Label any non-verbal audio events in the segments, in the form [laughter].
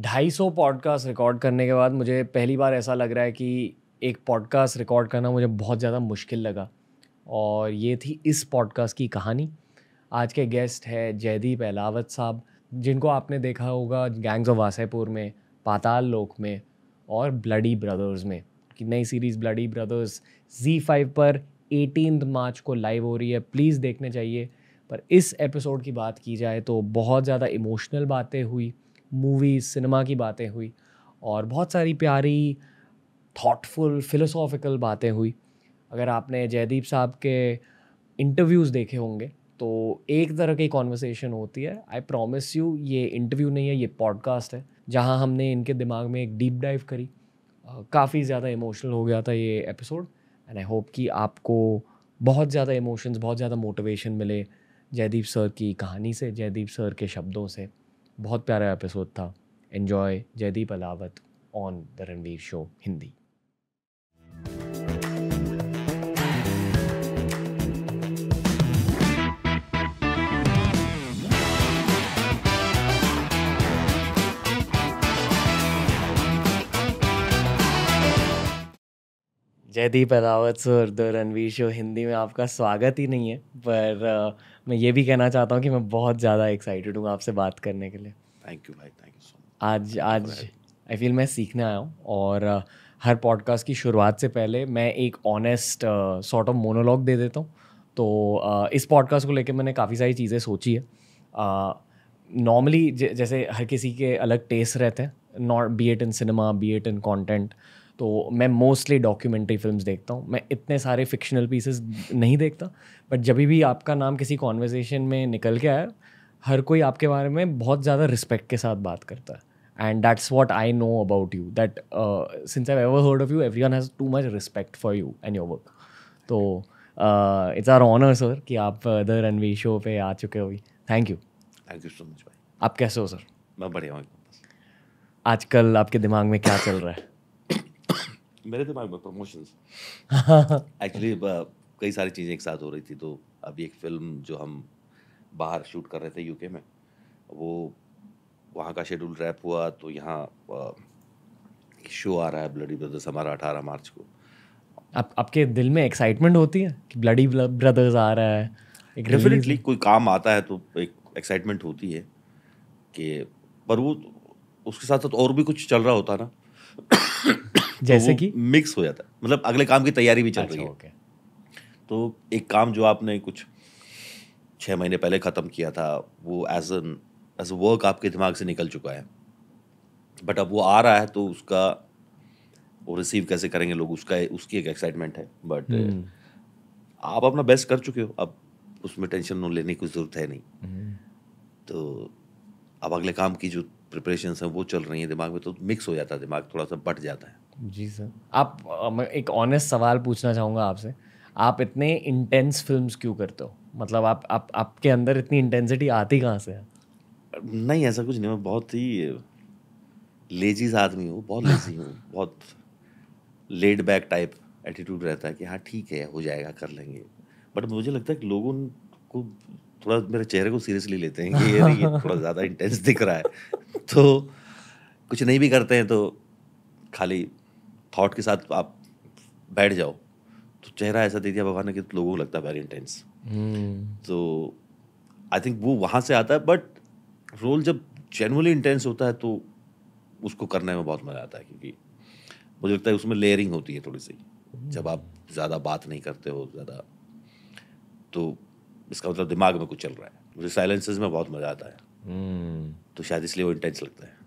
ढाई सौ podcast record करने के बाद मुझे पहली बार ऐसा लग रहा है कि एक पॉडकास्ट रिकॉर्ड करना मुझे बहुत ज़्यादा मुश्किल लगा और ये थी इस पॉडकास्ट की कहानी आज के गेस्ट है जयदीप अहलावत साहब जिनको आपने देखा होगा गैंग्स ऑफ वासेपुर में पाताल लोक में और ब्लडी ब्रदर्स में कि नई series bloody brothers Zee five पर एटीन मार्च को लाइव हो रही है प्लीज़ देखने चाहिए पर इस एपिसोड की बात की जाए तो बहुत ज़्यादा इमोशनल बातें हुई मूवीज़ सिनेमा की बातें हुई और बहुत सारी प्यारी थाटफुल फ़िलोसॉफ़िकल बातें हुई अगर आपने जयदीप साहब के इंटरव्यूज़ देखे होंगे तो एक तरह की कॉन्वर्सेशन होती है आई प्रॉमिस यू ये इंटरव्यू नहीं है ये पॉडकास्ट है जहाँ हमने इनके दिमाग में एक डीप डाइव करी काफ़ी ज़्यादा इमोशनल हो गया था ये एपिसोड एंड आई होप कि आपको बहुत ज़्यादा इमोशंस बहुत ज़्यादा मोटिवेशन मिले जयदीप सर की कहानी से जयदीप सर के शब्दों से बहुत प्यारा एपिसोड था enjoy Jaideep Ahlawat on the Ranveer show Hindi Jaideep Ahlawat sir the Ranveer show Hindi में आपका स्वागत ही नहीं है पर मैं ये भी कहना चाहता हूँ कि मैं बहुत ज़्यादा एक्साइटेड हूँ आपसे बात करने के लिए थैंक यू भाई थैंक यू सो मच आज आज आई फील मैं सीखने आया हूँ और हर पॉडकास्ट की शुरुआत से पहले मैं एक ऑनेस्ट सॉर्ट ऑफ मोनोलॉग दे देता हूँ तो uh, इस पॉडकास्ट को लेकर मैंने काफ़ी सारी चीज़ें सोची है नॉर्मली uh, जैसे हर किसी के अलग टेस्ट रहते हैं not be it in cinema be it in content तो मैं मोस्टली डॉक्यूमेंट्री फिल्म देखता हूँ मैं इतने सारे फिक्शनल पीसेस नहीं देखता बट जब भी आपका नाम किसी कॉन्वर्जेसन में निकल के आया हर कोई आपके बारे में बहुत ज़्यादा रिस्पेक्ट के साथ बात करता है and that's what I know about you that since I ever heard of you everyone has too much respect for you and your work तो इट्स आर ऑनर सर कि आप द रनवी शो पे आ चुके हो thank you thank you so much भाई आप कैसे हो सर मैं बढ़िया हूँ आजकल आपके दिमाग में क्या चल रहा है [coughs] मेरे दिमाग में प्रमोशंस एक्चुअली [laughs] कई सारी चीज़ें एक साथ हो रही थी तो अभी एक फिल्म जो हम बाहर शूट कर रहे थे यूके में वो वहाँ का शेड्यूल रैप हुआ तो यहाँ शो आ रहा है ब्लडी ब्रदर्स हमारा अठारह मार्च को आप आपके दिल में एक्साइटमेंट होती है कि ब्लडी ब्रदर्स आ रहा है डेफिनेटली कोई काम आता है तो एक एक्साइटमेंट होती है कि पर वो उसके साथ साथ और भी कुछ चल रहा होता ना [coughs] जैसे तो कि मिक्स हो जाता है मतलब अगले काम की तैयारी भी चल अच्छा, रही है तो एक काम जो आपने कुछ छः महीने पहले ख़त्म किया था वो एज एन एज वर्क आपके दिमाग से निकल चुका है बट अब वो आ रहा है तो उसका वो रिसीव कैसे करेंगे लोग उसका उसकी एक एक्साइटमेंट है बट hmm। आप अपना बेस्ट कर चुके हो अब उसमें टेंशन लेने की जरूरत है नहीं hmm। तो अब अगले काम की जो प्रिपरेशन है वो चल रही है दिमाग में तो मिक्स हो जाता है दिमाग थोड़ा सा बट जाता है जी सर आप मैं एक ऑनेस्ट सवाल पूछना चाहूँगा आपसे आप इतने इंटेंस फिल्म क्यों करते हो मतलब आप आप आपके अंदर इतनी इंटेंसिटी आती कहाँ से है नहीं ऐसा कुछ नहीं मैं बहुत ही लेजीज आदमी हूँ बहुत लेजी हूँ बहुत लेड बैक टाइप एटीट्यूड रहता है कि हाँ ठीक है हो जाएगा कर लेंगे बट मुझे लगता है कि लोगों को थोड़ा मेरे चेहरे को सीरियसली लेते हैं कि ये थोड़ा ज़्यादा इंटेंस दिख रहा है तो कुछ नहीं भी करते हैं तो खाली थॉट के साथ आप बैठ जाओ तो चेहरा ऐसा दे दिया भगवान ने कि तो लोगों को लगता है वेरी इंटेंस हम्म। तो आई थिंक वो वहाँ से आता है बट रोल जब जेनवली इंटेंस होता है तो उसको करने में बहुत मज़ा आता है क्योंकि मुझे लगता है उसमें लेयरिंग होती है थोड़ी सी जब आप ज़्यादा बात नहीं करते हो ज़्यादा तो इसका मतलब दिमाग में कुछ चल रहा है मुझे साइलेंसेस में बहुत मज़ा आता है हम्म। तो शायद इसलिए वो इंटेंस लगता है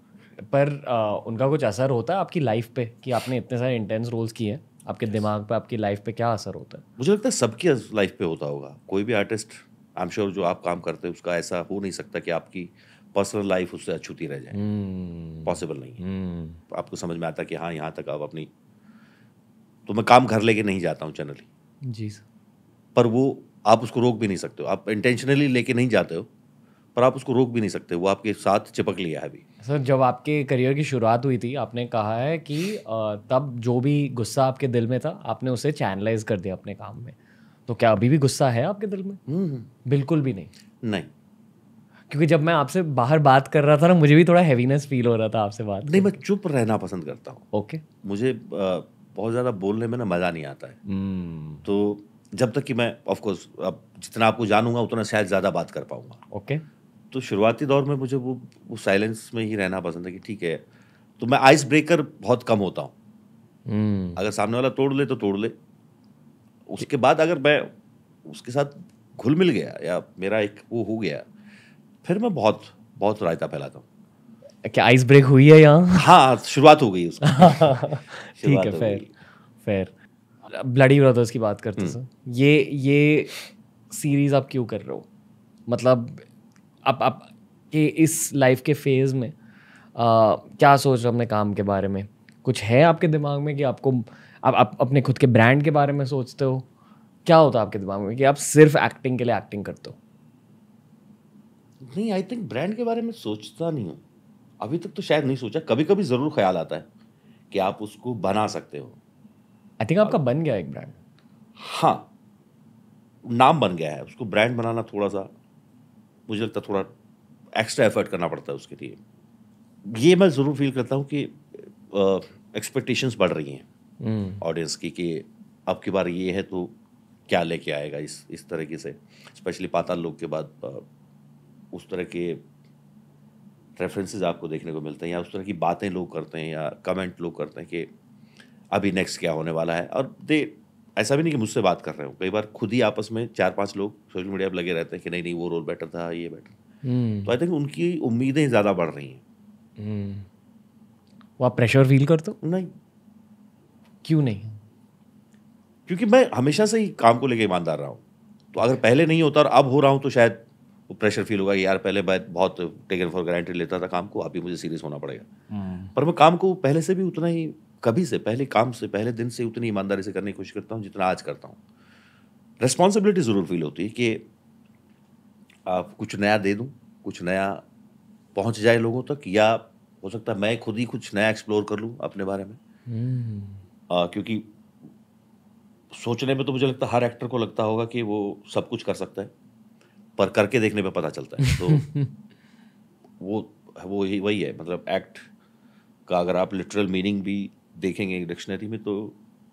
पर आ, उनका कुछ असर होता है आपकी लाइफ पे कि आपने इतने सारे इंटेंस रोल्स किए हैं आपके दिमाग पे आपकी लाइफ पे क्या असर होता है मुझे लगता है सबकी लाइफ पे होता होगा कोई भी आर्टिस्ट आई एम श्योर जो आप काम करते हैं उसका ऐसा हो नहीं सकता कि आपकी पर्सनल लाइफ उससे अछूती रह जाए पॉसिबल हम्म। hmm. नहीं है hmm. आपको समझ में आता कि हाँ यहाँ तक आप अपनी तो मैं काम घर लेके नहीं जाता हूँ जनरली जी सर पर वो आप उसको रोक भी नहीं सकते हो आप इंटेंशनली लेके नहीं जाते हो पर आप उसको रोक भी नहीं सकते वो आपके साथ चिपक लिया है अभी सर जब आपके करियर की शुरुआत हुई थी आपने कहा है कि तब जो भी गुस्सा आपके दिल में था आपने उसे चैनलाइज कर दिया अपने काम में तो क्या अभी भी गुस्सा है आपके दिल में हम्म, हम्म। बिल्कुल भी नहीं नहीं क्योंकि जब मैं आपसे बाहर बात कर रहा था ना मुझे भी थोड़ा हैवीनेस फील हो रहा था आपसे बात नहीं मैं चुप रहना पसंद करता हूँ ओके मुझे बहुत ज़्यादा बोलने में ना मज़ा नहीं आता है हम्म। तो जब तक कि मैं ऑफकोर्स अब जितना आपको जानूंगा उतना शायद ज़्यादा बात कर पाऊंगा ओके okay. तो शुरुआती दौर में मुझे वो वो साइलेंस में ही रहना पसंद है कि ठीक है तो मैं आइस ब्रेकर बहुत कम होता हूँ hmm. अगर सामने वाला तोड़ ले तो तोड़ ले उसके बाद अगर मैं उसके साथ घुल मिल गया या मेरा एक वो हो गया फिर मैं बहुत बहुत रायता फैलाता हूँ क्या आइस ब्रेक हुई है यहाँ हाँ शुरुआत हो गई उसकी [laughs] ठीक है फेर फेर ब्लडी ब्रदर्स की बात करते सर हम्म। ये ये सीरीज आप क्यों कर रहे हो मतलब आप आप कि इस लाइफ के फेज़ में आ, क्या सोच रहे हो अपने काम के बारे में कुछ है आपके दिमाग में कि आपको आप, आप अपने खुद के ब्रांड के बारे में सोचते हो क्या होता है आपके दिमाग में कि आप सिर्फ एक्टिंग के लिए एक्टिंग करते हो नहीं आई थिंक ब्रांड के बारे में सोचता नहीं हूँ अभी तक तो शायद नहीं सोचा कभी कभी ज़रूर ख्याल आता है कि आप उसको बना सकते हो आई थिंक आपका बन गया एक ब्रांड हाँ नाम बन गया है उसको ब्रांड बनाना थोड़ा सा मुझे लगता है थोड़ा एक्स्ट्रा एफर्ट करना पड़ता है उसके लिए ये मैं ज़रूर फील करता हूँ कि एक्सपेक्टेशंस बढ़ रही हैं ऑडियंस हम्म। की कि अब की बार ये है तो क्या लेके आएगा इस इस तरीके से स्पेशली पाताल लोग के बाद उस तरह के रेफरेंसेज आपको देखने को मिलते हैं या उस तरह की बातें लोग करते हैं या कमेंट लोग करते हैं कि अभी नेक्स्ट क्या होने वाला है और दे ऐसा भी नहीं कि मुझसे बात कर रहे हो कई बार खुद ही आपस में चार पांच लोग सोशल मीडिया पर लगे रहते हैं कि नहीं नहीं वो रोल बेटर था ये बेटर हम्म। तो आई थिंक उनकी उम्मीदें ज़्यादा बढ़ रही हैं हम्म। वो आप प्रेशर फील करते हो नहीं क्यों नहीं क्योंकि मैं हमेशा से ही काम को लेकर ईमानदार रहा हूँ तो अगर पहले नहीं होता और अब हो रहा हूँ तो शायद वो प्रेशर फील होगा यार पहले मैं बहुत टेकन फॉर ग्रांटेड लेता था काम को अभी मुझे सीरियस होना पड़ेगा हम्म। पर मैं काम को पहले से भी उतना ही कभी से पहले काम से पहले दिन से उतनी ईमानदारी से करने की कोशिश करता हूँ जितना आज करता हूँ रिस्पॉन्सिबिलिटी ज़रूर फील होती है कि आप कुछ नया दे दूँ कुछ नया पहुँच जाए लोगों तक या हो सकता है मैं खुद ही कुछ नया एक्सप्लोर कर लूँ अपने बारे में hmm. आ, क्योंकि सोचने में तो मुझे लगता है हर एक्टर को लगता होगा कि वो सब कुछ कर सकता है पर करके देखने पे पता चलता है तो [laughs] वो वो वही है मतलब एक्ट का अगर आप लिटरल मीनिंग भी देखेंगे डिक्शनरी में तो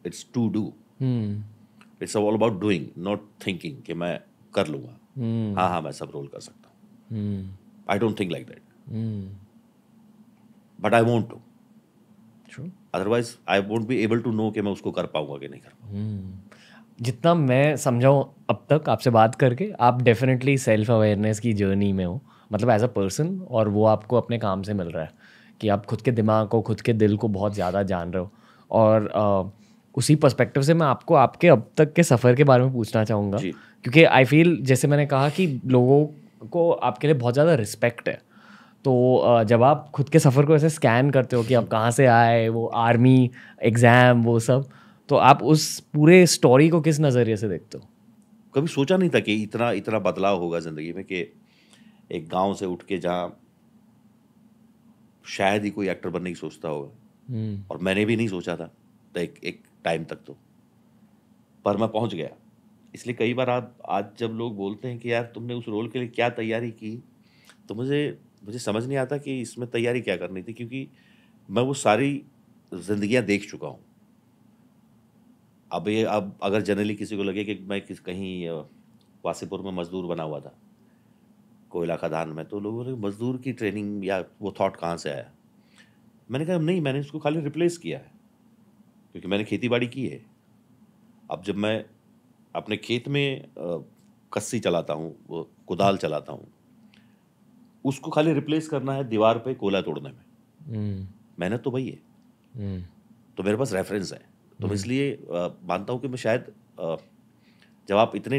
it's to do it's all about doing not thinking कि मैं कर लूंगा hmm. हाँ हाँ मैं सब रोल कर सकता हूँ I don't think like that but I want to otherwise I won't be able to know कि मैं उसको कर पाऊंगा कि नहीं कर पाऊंगा hmm. जितना मैं समझाऊँ अब तक आपसे बात करके आप डेफिनेटली सेल्फ अवेयरनेस की जर्नी में हो मतलब एज अ पर्सन और वो आपको अपने काम से मिल रहा है कि आप खुद के दिमाग को खुद के दिल को बहुत ज़्यादा जान रहे हो और आ, उसी पर्सपेक्टिव से मैं आपको आपके अब तक के सफ़र के बारे में पूछना चाहूँगा क्योंकि आई फील जैसे मैंने कहा कि लोगों को आपके लिए बहुत ज़्यादा रिस्पेक्ट है तो जब आप खुद के सफ़र को ऐसे स्कैन करते हो कि आप कहाँ से आए वो आर्मी एग्ज़ाम वो सब तो आप उस पूरे स्टोरी को किस नज़रिए से देखते हो कभी सोचा नहीं था कि इतना इतना बदलाव होगा ज़िंदगी में कि एक गांव से उठ के जहाँ शायद ही कोई एक्टर बनने की सोचता होगा हम्म। और मैंने भी नहीं सोचा था एक एक टाइम तक तो पर मैं पहुंच गया इसलिए कई बार आप आज जब लोग बोलते हैं कि यार तुमने उस रोल के लिए क्या तैयारी की तो मुझे मुझे समझ नहीं आता कि इसमें तैयारी क्या करनी थी क्योंकि मैं वो सारी जिंदगियां देख चुका हूँ अब ये अब अगर जनरली किसी को लगे कि मैं किस कहीं वासीपुर में मजदूर बना हुआ था कोयला खदान में तो लोगों ने मज़दूर की ट्रेनिंग या वो थाट कहाँ से आया मैंने कहा नहीं मैंने उसको खाली रिप्लेस किया है क्योंकि मैंने खेती बाड़ी की है अब जब मैं अपने खेत में कस्सी चलाता हूँ कुदाल चलाता हूँ उसको खाली रिप्लेस करना है दीवार पे कोयला तोड़ने में हम्म। मेहनत तो वही है हम्म। तो मेरे पास रेफरेंस है तो मैं हम्म। इसलिए मानता हूँ कि मैं शायद जब आप इतने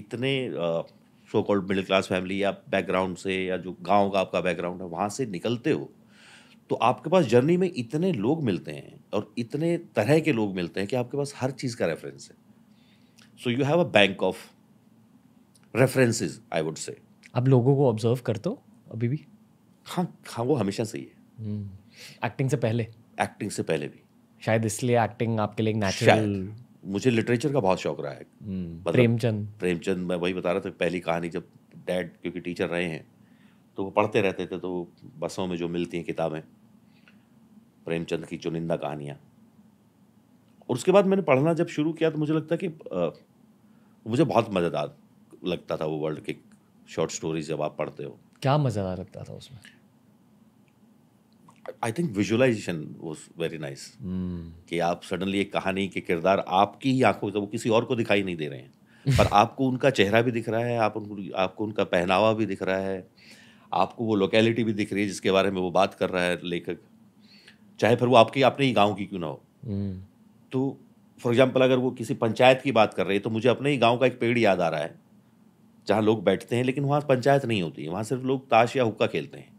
इतने so called middle class family या बैकग्राउंड से या जो गांव का आपका बैकग्राउंड है वहाँ से निकलते हो तो आपके पास जर्नी में इतने लोग मिलते हैं और इतने तरह के लोग मिलते हैं कि आपके पास हर चीज़ का रेफरेंस है so you have a bank of references I would say आप लोगों को ऑब्जर्व करते हो अभी भी हाँ हाँ वो हमेशा सही है एक्टिंग हम्म, hmm. से पहले एक्टिंग से पहले भी शायद इसलिए एक्टिंग आपके लिए नेचुरल मुझे लिटरेचर का बहुत शौक रहा है हम्म, मतलब प्रेमचंद प्रेमचंद मैं वही बता रहा था पहली कहानी जब डैड क्योंकि टीचर रहे हैं तो वो पढ़ते रहते थे तो बसों में जो मिलती हैं किताबें प्रेमचंद की चुनिंदा कहानियाँ और उसके बाद मैंने पढ़ना जब शुरू किया तो मुझे लगता कि आ, मुझे बहुत मज़ेदार लगता था वो वर्ल्ड के शॉर्ट स्टोरीज जब आप पढ़ते हो क्या मज़ेदार लगता था उसमें I think visualization was very nice कि आप सडनली एक कहानी के किरदार आपकी ही आंखों से वो किसी और को दिखाई नहीं दे रहे हैं [laughs] पर आपको उनका चेहरा भी दिख रहा है आप उनको आपको उनका पहनावा भी दिख रहा है आपको वो लोकेलिटी भी दिख रही है जिसके बारे में वो बात कर रहा है लेखक चाहे फिर वो आपके अपने ही गाँव की क्यों ना हो hmm. तो फॉर एग्जाम्पल अगर वो किसी पंचायत की बात कर रही है तो मुझे अपने ही गाँव का एक पेड़ याद आ रहा है जहाँ लोग बैठते हैं लेकिन वहाँ पंचायत नहीं होती वहाँ सिर्फ लोग ताश या हुक्का खेलते हैं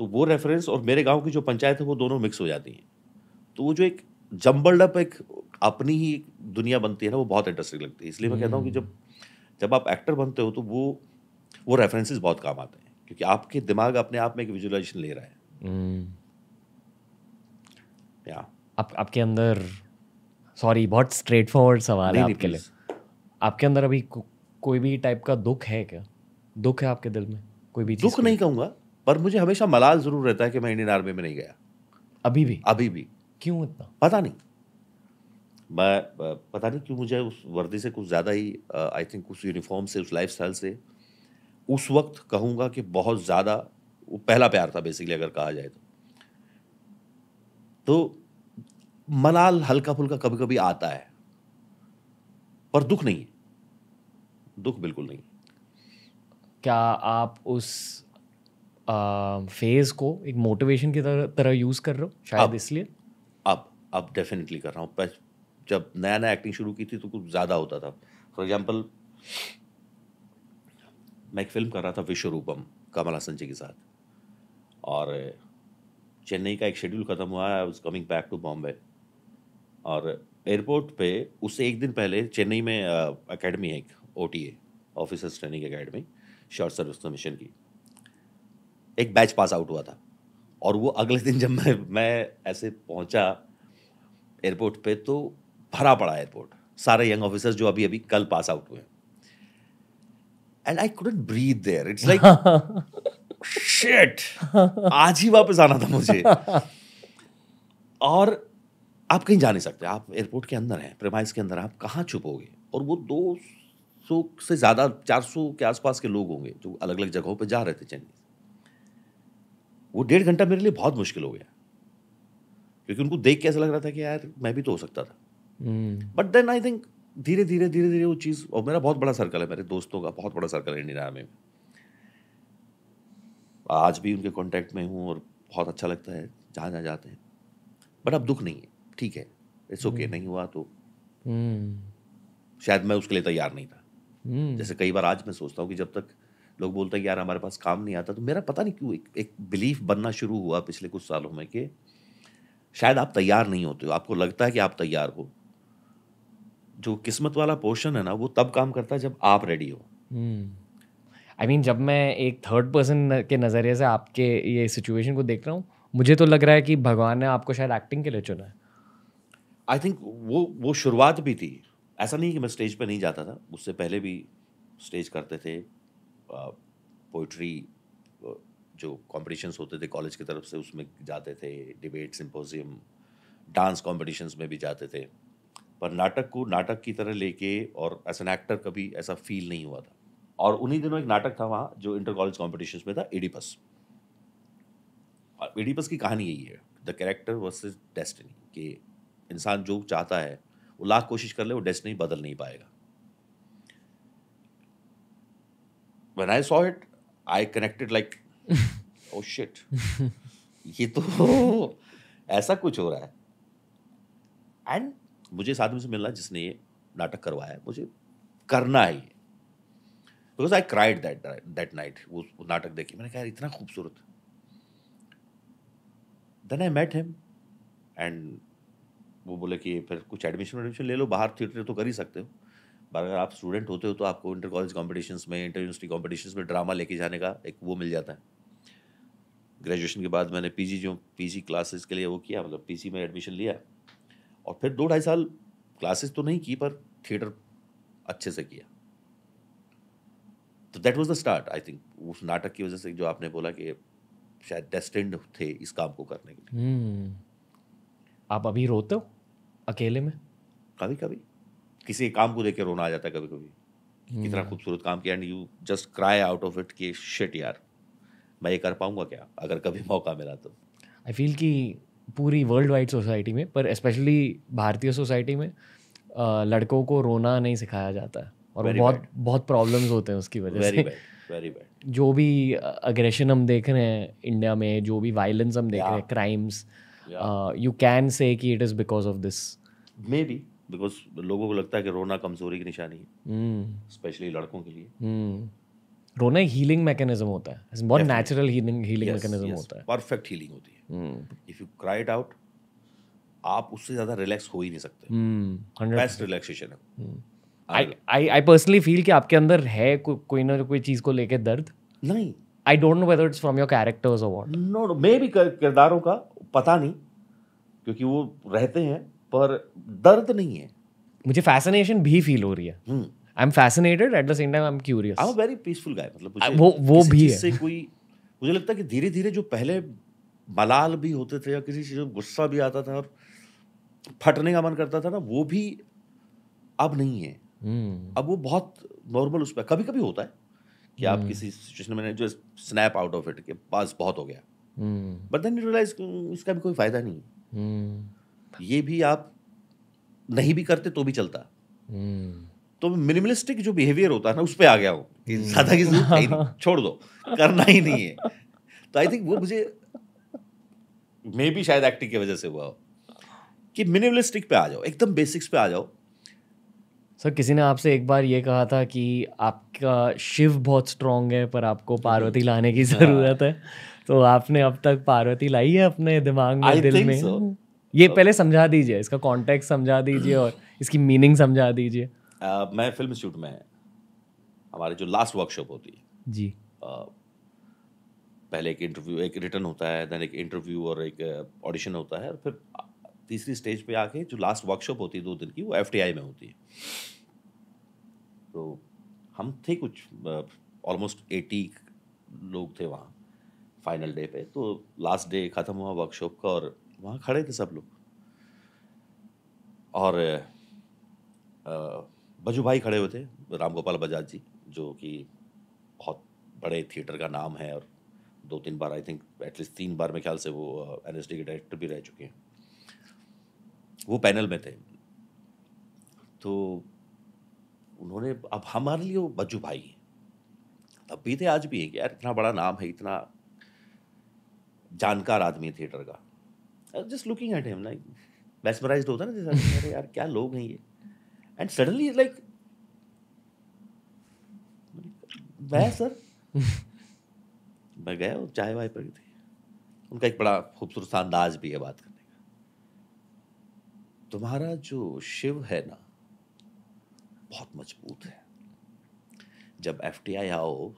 तो वो रेफरेंस और मेरे गांव की जो पंचायत है वो दोनों मिक्स हो जाती हैं तो वो जो एक जम्बल्ड अप एक अपनी ही दुनिया बनती है ना वो बहुत इंटरेस्टिंग लगती है इसलिए मैं कहता हूँ कि जब जब आप एक्टर बनते हो तो वो वो रेफरेंसेस बहुत काम आते हैं क्योंकि आपके दिमाग अपने आप में एक विजुअलाइजेशन ले रहा है या आप आपके अंदर सॉरी बहुत स्ट्रेट फॉरवर्ड सवाल है आपके लिए आपके अंदर अभी को, कोई भी टाइप का दुख है क्या दुख है आपके दिल में कोई भी दुख नहीं कहूँगा पर मुझे हमेशा मलाल जरूर रहता है कि मैं इंडियन आर्मी में नहीं गया अभी भी अभी भी क्यों इतना पता नहीं मैं पता नहीं क्यों मुझे उस वर्दी से कुछ ज़्यादा ही आई थिंक उस यूनिफॉर्म से उस लाइफ से उस वक्त कहूँगा कि बहुत ज़्यादा वो पहला प्यार था बेसिकली अगर कहा जाए तो तो मलाल हल्का फुल्का कभी कभी आता है पर दुख नहीं है दुख बिल्कुल नहीं क्या आप उस फेज को एक मोटिवेशन की तरह तरह यूज़ कर रहे हो शायद इसलिए अब अब डेफिनेटली कर रहा हूँ जब नया नया एक्टिंग शुरू की थी तो कुछ ज़्यादा होता था फॉर एग्जाम्पल मैं एक फिल्म कर रहा था विश्वरूपम कमल हसन जी के साथ और चेन्नई का एक शेड्यूल ख़त्म हुआ I was coming back to Bombay और एयरपोर्ट पे उससे एक दिन पहले चेन्नई में अकेडमी है एक O T A officers training academy short service commission की एक बैच पास आउट हुआ था और वो अगले दिन जब मैं मैं ऐसे पहुंचा एयरपोर्ट पे तो भरा पड़ा एयरपोर्ट सारे यंग ऑफिसर्स जो अभी अभी कल पास आउट हुए and I couldn't breathe there it's like shit आज ही वापस आना था मुझे और आप कहीं जा नहीं सकते आप एयरपोर्ट के अंदर हैं प्रेमाइस के अंदर आप कहाँ छुपोगे और वो दो सौ से ज़्यादा चार सौ के आसपास के लोग होंगे जो अलग अलग जगहों पर जा रहे थे चेन्नई वो डेढ़ घंटा मेरे लिए बहुत मुश्किल हो गया क्योंकि उनको देख के ऐसा लग रहा था कि यार मैं भी तो हो सकता था बट देन आई थिंक धीरे धीरे धीरे धीरे वो चीज़ और मेरा बहुत बड़ा सर्कल है मेरे दोस्तों का बहुत बड़ा सर्कल है इंडियन आर्मी में आज भी उनके कॉन्टेक्ट में हूँ और बहुत अच्छा लगता है जहाँ जहाँ जाते हैं बट अब दुख नहीं है ठीक है इट्स ओके okay, हम्म। नहीं हुआ तो हम्म। शायद मैं उसके लिए तैयार नहीं था हम्म। जैसे कई बार आज मैं सोचता हूँ कि जब तक लोग बोलते हैं कि यार हमारे पास काम नहीं आता तो मेरा पता नहीं क्यों एक, एक बिलीफ बनना शुरू हुआ पिछले कुछ सालों में कि शायद आप तैयार नहीं होते हो आपको लगता है कि आप तैयार हो जो किस्मत वाला पोर्शन है ना वो तब काम करता है जब आप रेडी हो आई हम्म। मीन जब मैं एक थर्ड पर्सन के नज़रिए से आपके ये सिचुएशन को देख रहा हूँ मुझे तो लग रहा है कि भगवान ने आपको शायद एक्टिंग के लिए चुना है आई थिंक वो वो शुरुआत भी थी ऐसा नहीं कि मैं स्टेज पर नहीं जाता था उससे पहले भी स्टेज करते थे पोइट्री जो कॉम्पिटिशन्स होते थे कॉलेज की तरफ से उसमें जाते थे डिबेट सिंपोजियम डांस कॉम्पिटिशन्स में भी जाते थे पर नाटक को नाटक की तरह लेके और एज एन एक्टर कभी ऐसा फील नहीं हुआ था और उन्हीं दिनों एक नाटक था वहाँ जो इंटर कॉलेज कॉम्पिटिशन्स में था एडिपस और एडिपस की कहानी यही है द कैरेक्टर वर्सेज डेस्टिनी कि इंसान जो चाहता है वो लाख कोशिश कर ले वो डेस्टिनी बदल नहीं पाएगा when I saw it, I connected like, [laughs] oh shit, ये तो ऐसा कुछ हो रहा है एंड मुझे इस आदमी से मिलना जिसने ये नाटक करवाया है मुझे करना है ये because I cried that that night वो नाटक देखी मैंने कहा इतना खूबसूरत then I met him and वो बोले कि फिर कुछ एडमिशन एडमिशन ले लो बाहर थिएटर तो कर ही सकते हो पर अगर आप स्टूडेंट होते हो तो आपको इंटर कॉलेज कॉम्पिटिशन्स में इंटर यूनिवर्सिटी कॉम्पिटिशन में ड्रामा लेके जाने का एक वो मिल जाता है ग्रेजुएशन के बाद मैंने पी जो पी क्लासेस के लिए वो किया मतलब पी में एडमिशन लिया और फिर दो ढाई साल क्लासेस तो नहीं की पर थिएटर अच्छे से किया तो that was the start I think उस नाटक की वजह से जो आपने बोला कि शायद डेस्टेंड थे इस काम को करने के लिए hmm. आप अभी रोते हो अकेले में कभी कभी किसी काम को देख रोना आ जाता है कभी कभी कितना हम्म। खूबसूरत काम किया and you just cry out of it कि शिट यार मैं ये कर पाऊंगा क्या अगर कभी मौका मिला तो आई फील कि पूरी वर्ल्ड वाइड सोसाइटी में पर स्पेशली भारतीय सोसाइटी में लड़कों को रोना नहीं सिखाया जाता और very बहुत bad. बहुत प्रॉब्लम्स होते हैं उसकी वजह से वेरी Very bad. [laughs] जो भी अग्रेशन हम देख रहे हैं इंडिया में जो भी वायलेंस हम देख yeah. रहे हैं क्राइम्स यू कैन से कि it is because of this maybe because लोगों को लगता है कि रोना कमजोरी की निशानी है स्पेशली hmm. लड़कों के लिए hmm. रोना एक हीलिंग मैकेनिज्म होता है इट्स बहुत नेचुरल हीलिंग हीलिंग मैकेनिज्म होता है परफेक्ट हीलिंग होती है if you cry it out आप उससे ज्यादा रिलैक्स हो ही नहीं सकते बेस्ट hmm. रिलैक्सेशन है आई आई पर्सनली फील कि आपके अंदर है को, कोई ना कोई चीज को लेके दर्द नहीं I don't know whether it's from your characters और what no no maybe किरदारों का पता नहीं क्योंकि वो रहते हैं पर दर्द नहीं है मुझे फैसिनेशन भी फील हो रही है I am fascinated at the same time I am curious I am very peaceful guy मतलब मुझे वो वो भी है से कोई मुझे लगता है कि धीरे धीरे जो पहले मलाल भी होते थे या किसी चीज़ में गुस्सा भी आता था और फटने का मन करता था ना वो भी अब नहीं है hmm. अब वो बहुत नॉर्मल उस पर कभी कभी होता है कि hmm. आप हम्म। किसी सिचुएशन में जो स्नैप आउट ऑफ इट के पास बहुत हो गया बट देन यू रियलाइज इसका भी कोई फायदा नहीं है hmm. ये भी आप नहीं भी करते तो भी चलता हम्म। तो मिनिमलिस्टिक जो बिहेवियर होता है ना उस पर आ गया वो ज्यादा की जरूरत नहीं [laughs] छोड़ दो करना ही नहीं है तो आई थिंक वो मुझे मे भी शायद एक्टिंग की वजह से हुआ हो कि मिनिमलिस्टिक पे आ जाओ एकदम बेसिक्स पे आ जाओ सर किसी ने आपसे एक बार ये कहा था कि आपका शिव बहुत स्ट्रांग है पर आपको पार्वती लाने की [laughs] हाँ। ज़रूरत है तो आपने अब तक पार्वती लाई है अपने दिमाग में दिल में so. ये तो, पहले समझा दीजिए इसका कॉन्टेक्ट समझा दीजिए और इसकी मीनिंग समझा दीजिए मैं फिल्म शूट में हमारे जो लास्ट वर्कशॉप होती है जी पहले एक इंटरव्यू एक रिटर्न होता है देन एक इंटरव्यू और एक ऑडिशन होता है और फिर तीसरी स्टेज पे आके जो लास्ट वर्कशॉप होती है दो दिन की वो एफ में होती है तो हम थे कुछ ऑलमोस्ट एटी लोग थे वहाँ फाइनल डे पे तो लास्ट डे ख़त्म हुआ वर्कशॉप का और वहाँ खड़े थे सब लोग और बजू भाई खड़े हुए थे राम गोपाल बजाज जी जो कि बहुत बड़े थिएटर का नाम है और दो तीन बार आई थिंक एटलीस्ट तीन बार मेरे ख्याल से वो एन एस डी के डायरेक्टर भी रह चुके हैं वो पैनल में थे तो उन्होंने अब हमारे लिए वो बज्जू भाई है तब भी थे आज भी हैं कि यार इतना बड़ा नाम है इतना जानकार आदमी है थिएटर का just looking at him like mesmerize होता ना जैसा अरे यार क्या लोग हैं ये एंड सडनली लाइक मैं सर [laughs] मैं गया और चाय वाय पर थे उनका एक बड़ा खूबसूरत अंदाज भी है बात करने का तुम्हारा जो शिव है ना बहुत मजबूत है जब एफ आओ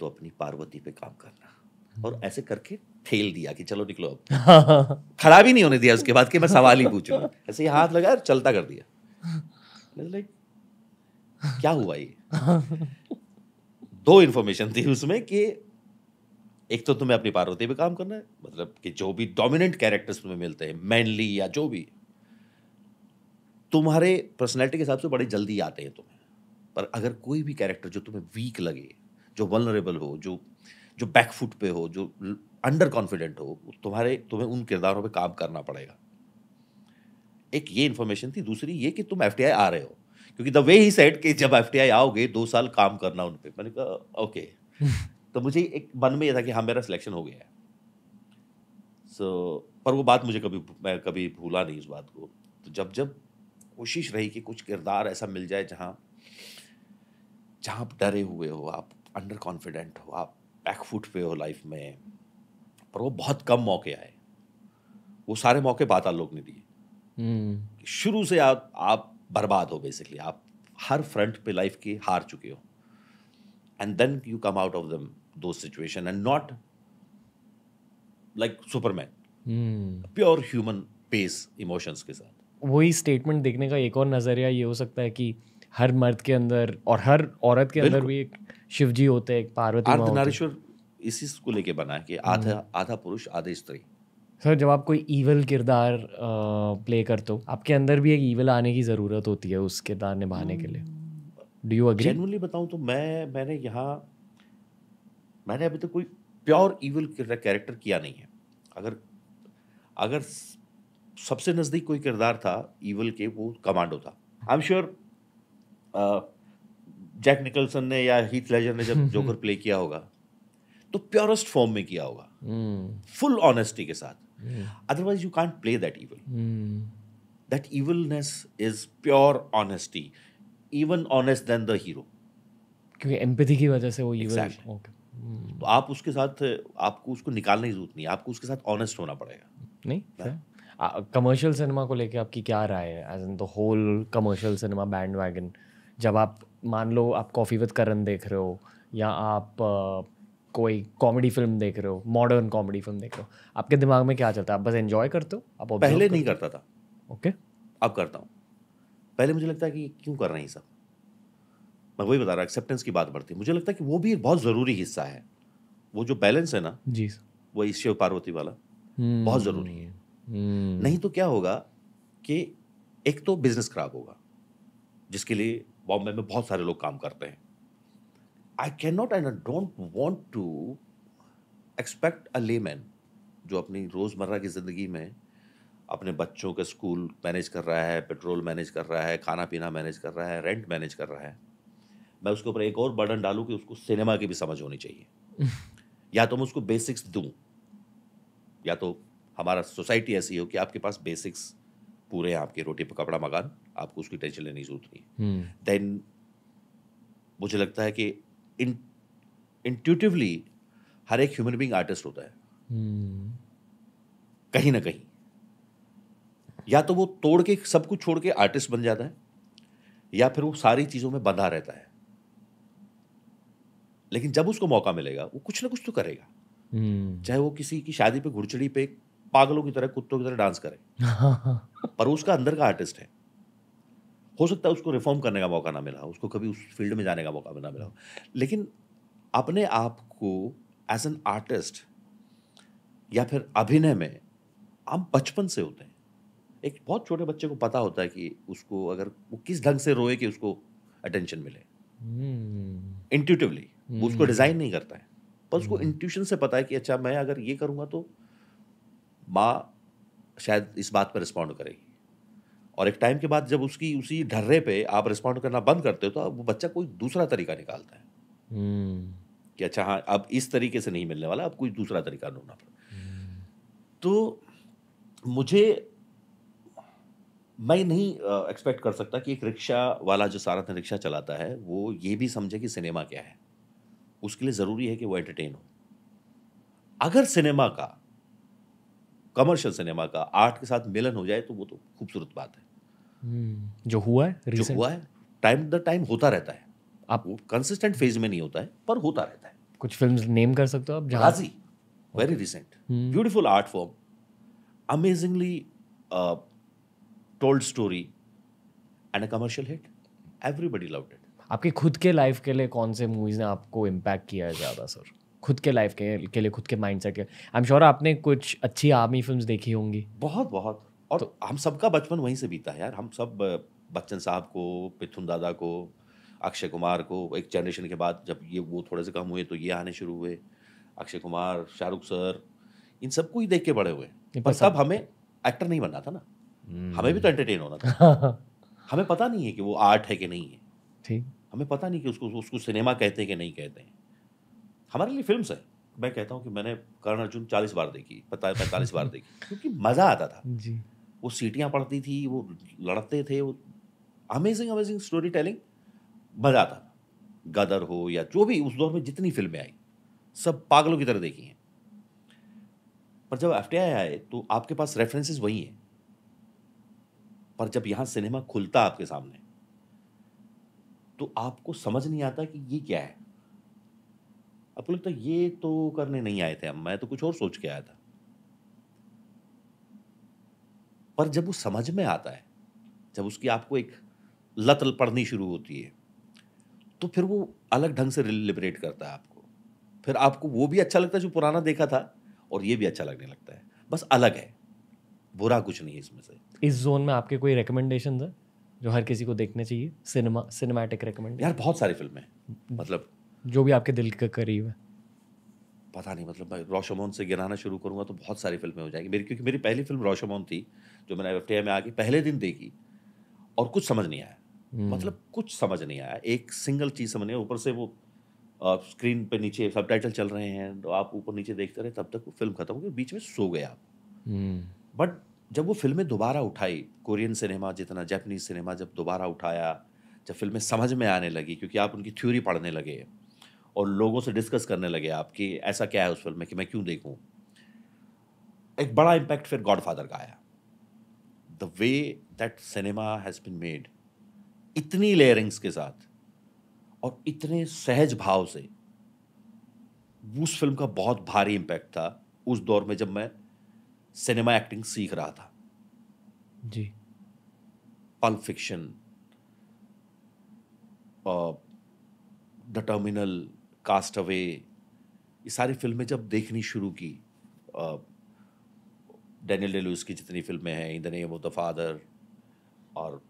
तो अपनी पार्वती पे काम करना और ऐसे करके फेल दिया कि चलो निकलो अब [laughs] खड़ा भी नहीं होने दिया उसके बाद कि मैं सवाल ही पूछ रहा ऐसे ही हाथ लगाया चलता कर दिया लाइक क्या हुआ ये दो इन्फॉर्मेशन थी उसमें कि एक तो तुम्हें अपनी पार्वती पे काम करना है मतलब कि जो भी डोमिनेंट कैरेक्टर्स तुम्हें मिलते हैं मैनली या जो भी तुम्हारे पर्सनैलिटी के हिसाब से बड़े जल्दी आते हैं तुम्हें पर अगर कोई भी कैरेक्टर जो तुम्हें वीक लगे जो वनरेबल हो जो जो बैकफुट पे हो जो अंडर कॉन्फिडेंट हो तुम्हारे तुम्हें उन किरदारों पे काम करना पड़ेगा एक ये इन्फॉर्मेशन थी दूसरी ये कि तुम एफ आ रहे हो क्योंकि द वे ही सेट कि जब एफ आओगे दो साल काम करना उन पर मैंने कहा ओके [laughs] तो मुझे एक मन में यह था कि हाँ मेरा सिलेक्शन हो गया है सो so, पर वो बात मुझे कभी मैं कभी भूला नहीं इस बात को तो जब जब कोशिश रही कि कुछ किरदार ऐसा मिल जाए जहाँ जहाँ आप डरे हुए हो आप अंडर कॉन्फिडेंट हो आप बैकफुट पे हो लाइफ में पर वो बहुत कम मौके आए वो सारे मौके बात लोग ने दिए हम्म। शुरू से आप आप बर्बाद हो बेसिकली आप हर फ्रंट पे लाइफ के हार चुके हो and then you come out of दम दो situation and not like superman pure human pace emotions के साथ वही स्टेटमेंट देखने का एक और नज़रिया ये हो सकता है कि हर मर्द के अंदर और हर औरत के अंदर भी एक शिवजी होते हैं एक पार्वती अर्धनारीश्वर इसी को लेके बना है कि हम्म। आधा आधा पुरुष आधा स्त्री सर जब आप कोई ईवल किरदार प्ले करते हो आपके अंदर भी एक ईवल आने की ज़रूरत होती है उस किरदार निभाने के लिए डू यू अग्री जनरली बताऊँ तो मैं मैंने यहाँ मैंने अभी तक तो कोई प्योर ईवल कैरेक्टर किया नहीं है अगर अगर सबसे नज़दीक कोई किरदार था ईवल के वो कमांडो था I am sure Jack Nicholson ने या हीथ लेजर ने जब जोकर [laughs] प्ले किया होगा तो प्योरेस्ट फॉर्म में किया होगा फुल hmm. ऑनेस्टी के साथ otherwise you can't play that evil that evilness is pure honesty even honest then the hero क्योंकि एम्पैथी की वजह से वो इवल exactly. okay. hmm. तो आप उसके साथ आपको उसको निकालने की जरूरत नहीं आपको उसके साथ ऑनेस्ट होना पड़ेगा नहीं कमर्शियल हाँ। सिनेमा को लेके आपकी क्या राय है as in the whole commercial cinema bandwagon जब आप मान लो आप कॉफ़ी विद करण देख रहे हो या आप कोई कॉमेडी फिल्म देख रहे हो मॉडर्न कॉमेडी फिल्म देख रहे हो आपके दिमाग में क्या चलता है आप बस एंजॉय करते हो आप पहले नहीं करता था ओके अब करता हूँ पहले मुझे लगता है कि क्यों कर रहे हैं सब मैं वही बता रहा एक्सेप्टेंस की बात बढ़ती मुझे लगता है कि वो भी एक बहुत ज़रूरी हिस्सा है वो जो बैलेंस है ना जी वो इस शिव पार्वती वाला हम्म। बहुत ज़रूरी है हम्म। नहीं तो क्या होगा कि एक तो बिजनेस खराब होगा जिसके लिए बॉम्बे में बहुत सारे लोग काम करते हैं I can not and don't want to expect a layman जो अपनी रोज़मर्रा की ज़िंदगी में अपने बच्चों के स्कूल मैनेज कर रहा है पेट्रोल मैनेज कर रहा है खाना पीना मैनेज कर रहा है रेंट मैनेज कर रहा है मैं उसके ऊपर एक और बर्डन डालूँ कि उसको सिनेमा की भी समझ होनी चाहिए [laughs] या तो मैं उसको बेसिक्स दूँ या तो हमारा सोसाइटी ऐसी हो कि आपके पास बेसिक्स पूरे हैं आपके रोटी पर कपड़ा मकान आपको उसकी टेंशन लेने की जरूरत नहीं है देन हम्म। मुझे लगता है कि इंट्यूटिवली हर एक ह्यूमन बींग आर्टिस्ट होता है hmm. कहीं ना कहीं या तो वो तोड़ के सब कुछ छोड़ के आर्टिस्ट बन जाता है या फिर वो सारी चीज़ों में बंधा रहता है लेकिन जब उसको मौका मिलेगा वो कुछ ना कुछ तो करेगा hmm. चाहे वो किसी की शादी पे घुड़चड़ी पे पागलों की तरह कुत्तों की तरह डांस करे [laughs] पर उसका अंदर का आर्टिस्ट है हो सकता है उसको रिफॉर्म करने का मौका ना मिला हो उसको कभी उस फील्ड में जाने का मौका ना मिला हो लेकिन अपने आप को एज एन आर्टिस्ट या फिर अभिनय में आप बचपन से होते हैं एक बहुत छोटे बच्चे को पता होता है कि उसको अगर वो किस ढंग से रोए कि उसको अटेंशन मिले इंट्यूटिवली hmm. hmm. उसको डिज़ाइन हम्म। नहीं करता है पर उसको इंट्यूशन हम्म। से पता है कि अच्छा मैं अगर ये करूँगा तो माँ शायद इस बात पर रिस्पॉन्ड करेगी और एक टाइम के बाद जब उसकी उसी ढर्रे पे आप रिस्पॉन्ड करना बंद करते हो तो वो बच्चा कोई दूसरा तरीका निकालता है हम्म। कि अच्छा हाँ अब इस तरीके से नहीं मिलने वाला अब कोई दूसरा तरीका ढूंढना पड़ा हम्म। तो मुझे मैं नहीं एक्सपेक्ट कर सकता कि एक रिक्शा वाला जो सारा दिन रिक्शा चलाता है वो ये भी समझे कि सिनेमा क्या है उसके लिए ज़रूरी है कि वो एंटरटेन हो अगर सिनेमा का कमर्शियल सिनेमा का आर्ट के साथ मिलन हो जाए तो वो तो खूबसूरत बात है हम्म। जो हुआ है recent? जो हुआ है टाइम द टाइम होता रहता है आप कंसिस्टेंट फेज में नहीं होता है पर होता रहता है कुछ फिल्म्स नेम कर सकते हो आप Ghazi very recent beautiful art form amazingly told story and a commercial hit everybody love it आपके खुद के लाइफ के लिए कौन से मूवीज़ ने आपको इम्पैक्ट किया है ज़्यादा सर खुद के लाइफ के, के लिए खुद के माइंड सेट के आई एम श्योर आपने कुछ अच्छी आर्मी फिल्म्स देखी होंगी बहुत बहुत और तो, हम सबका बचपन वहीं से बीता है यार हम सब बच्चन साहब को पिथुन दादा को अक्षय कुमार को एक जनरेशन के बाद जब ये वो थोड़े से कम हुए तो ये आने शुरू हुए अक्षय कुमार शाहरुख सर इन सबको ही देख के बड़े हुए पर सब हमें एक्टर नहीं बनना था ना हम्म। हमें भी तो एंटरटेन होना था [laughs] हमें पता नहीं है कि वो आर्ट है कि नहीं है ठीक हमें पता नहीं कि उसको उसको सिनेमा कहते हैं कि नहीं कहते हैं हमारे लिए फिल्म है मैं कहता हूँ कि मैंने कर्ण अर्जुन चालीस बार देखी पता पैंतालीस बार [laughs] देखी क्योंकि मज़ा आता था जी वो सीटियाँ पड़ती थी वो लड़ते थे वो अमेजिंग अमेजिंग स्टोरी टेलिंग मज़ा आता गदर हो या जो भी उस दौर में जितनी फिल्में आई सब पागलों की तरह देखी हैं पर जब एफ आए तो आपके पास रेफरेंसेस वही हैं पर जब यहाँ सिनेमा खुलता आपके सामने तो आपको समझ नहीं आता कि ये क्या है आपको तो लगता है ये तो करने नहीं आए थे हम मैं तो कुछ और सोच के आया था पर जब वो समझ में आता है जब उसकी आपको एक लत पढ़नी शुरू होती है तो फिर वो अलग ढंग से लिबरेट करता है आपको फिर आपको वो भी अच्छा लगता है जो पुराना देखा था और ये भी अच्छा लगने लगता है बस अलग है बुरा कुछ नहीं है इसमें से इस जोन में आपके कोई रिकमेंडेशन है जो हर किसी को देखने चाहिए सिनेमा सिनेमैटिक रिकमेंड यार बहुत सारी फिल्में हम्म। मतलब जो भी आपके दिल के करीब है पता नहीं मतलब मैं रोशमोन से गिराना शुरू करूंगा तो बहुत सारी फिल्में हो जाएंगी मेरी क्योंकि मेरी पहली फिल्म रोशमोन थी जो मैंने एफ में आके पहले दिन देखी और कुछ समझ नहीं आया हम्म। मतलब कुछ समझ नहीं आया एक सिंगल चीज़ समझ नहीं ऊपर से वो आप स्क्रीन पे नीचे सब टाइटल चल रहे हैं तो आप ऊपर नीचे देखते रहे तब तक वो फिल्म खत्म हो गई बीच में सो गए आप बट हम्म। hmm. जब वो फिल्में दोबारा उठाई कोरियन सिनेमा जितना जैपनीज सिनेमा जब दोबारा उठाया जब फिल्में समझ में आने लगी क्योंकि आप उनकी थ्योरी पढ़ने लगे और लोगों से डिस्कस करने लगे आप कि ऐसा क्या है उस फिल्म में कि मैं क्यों देखूँ एक बड़ा इम्पैक्ट फिर गॉडफादर का आया the way that cinema has been made इतनी लेयरिंग्स के साथ और इतने सहज भाव से उस फिल्म का बहुत भारी इम्पैक्ट था उस दौर में जब मैं सिनेमा एक्टिंग सीख रहा था जी Pulp Fiction the Terminal Cast Away ये सारी फिल्में जब देखनी शुरू की डैनियल डेलूस की जितनी फिल्में हैं in the Name of the Father और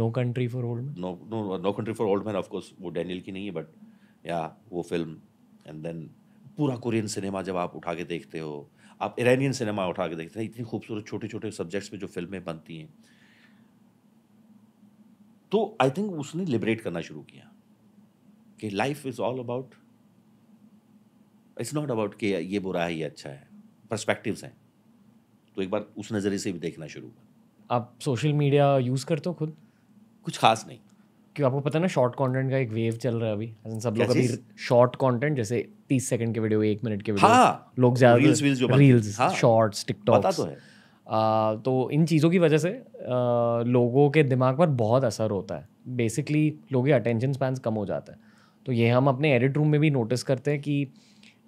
No Country for Old Man No No Country for Old Man of course वो डैनियल की नहीं है बट या वो फिल्म एंड देन पूरा कोरियन सिनेमा जब आप उठा के देखते हो आप इरानियन सिनेमा उठा के देखते हैं इतनी खूबसूरत छोटे छोटे सब्जेक्ट्स पे जो फिल्में बनती हैं तो आई थिंक उसने लिबरेट करना शुरू किया कि life is all about it's not about कि ये बुरा है ये अच्छा है परस्पेक्टिव हैं तो एक बार उस नज़रिए से भी देखना शुरू हुआ आप सोशल मीडिया यूज़ करते हो खुद कुछ खास नहीं क्यों आपको पता है ना शॉर्ट कंटेंट का एक वेव चल रहा है अभी सब लोग अभी शॉर्ट कंटेंट जैसे तीस सेकंड के वीडियो एक मिनट के वीडियो हाँ, लोग ज़्यादा रील्स वील्स जो रील्स शॉर्ट्स टिकटॉक तो है आ, तो इन चीज़ों की वजह से आ, लोगों के दिमाग पर बहुत असर होता है बेसिकली लोगों के अटेंशन स्पैन कम हो जाता है तो ये हम अपने एडिट रूम में भी नोटिस करते हैं कि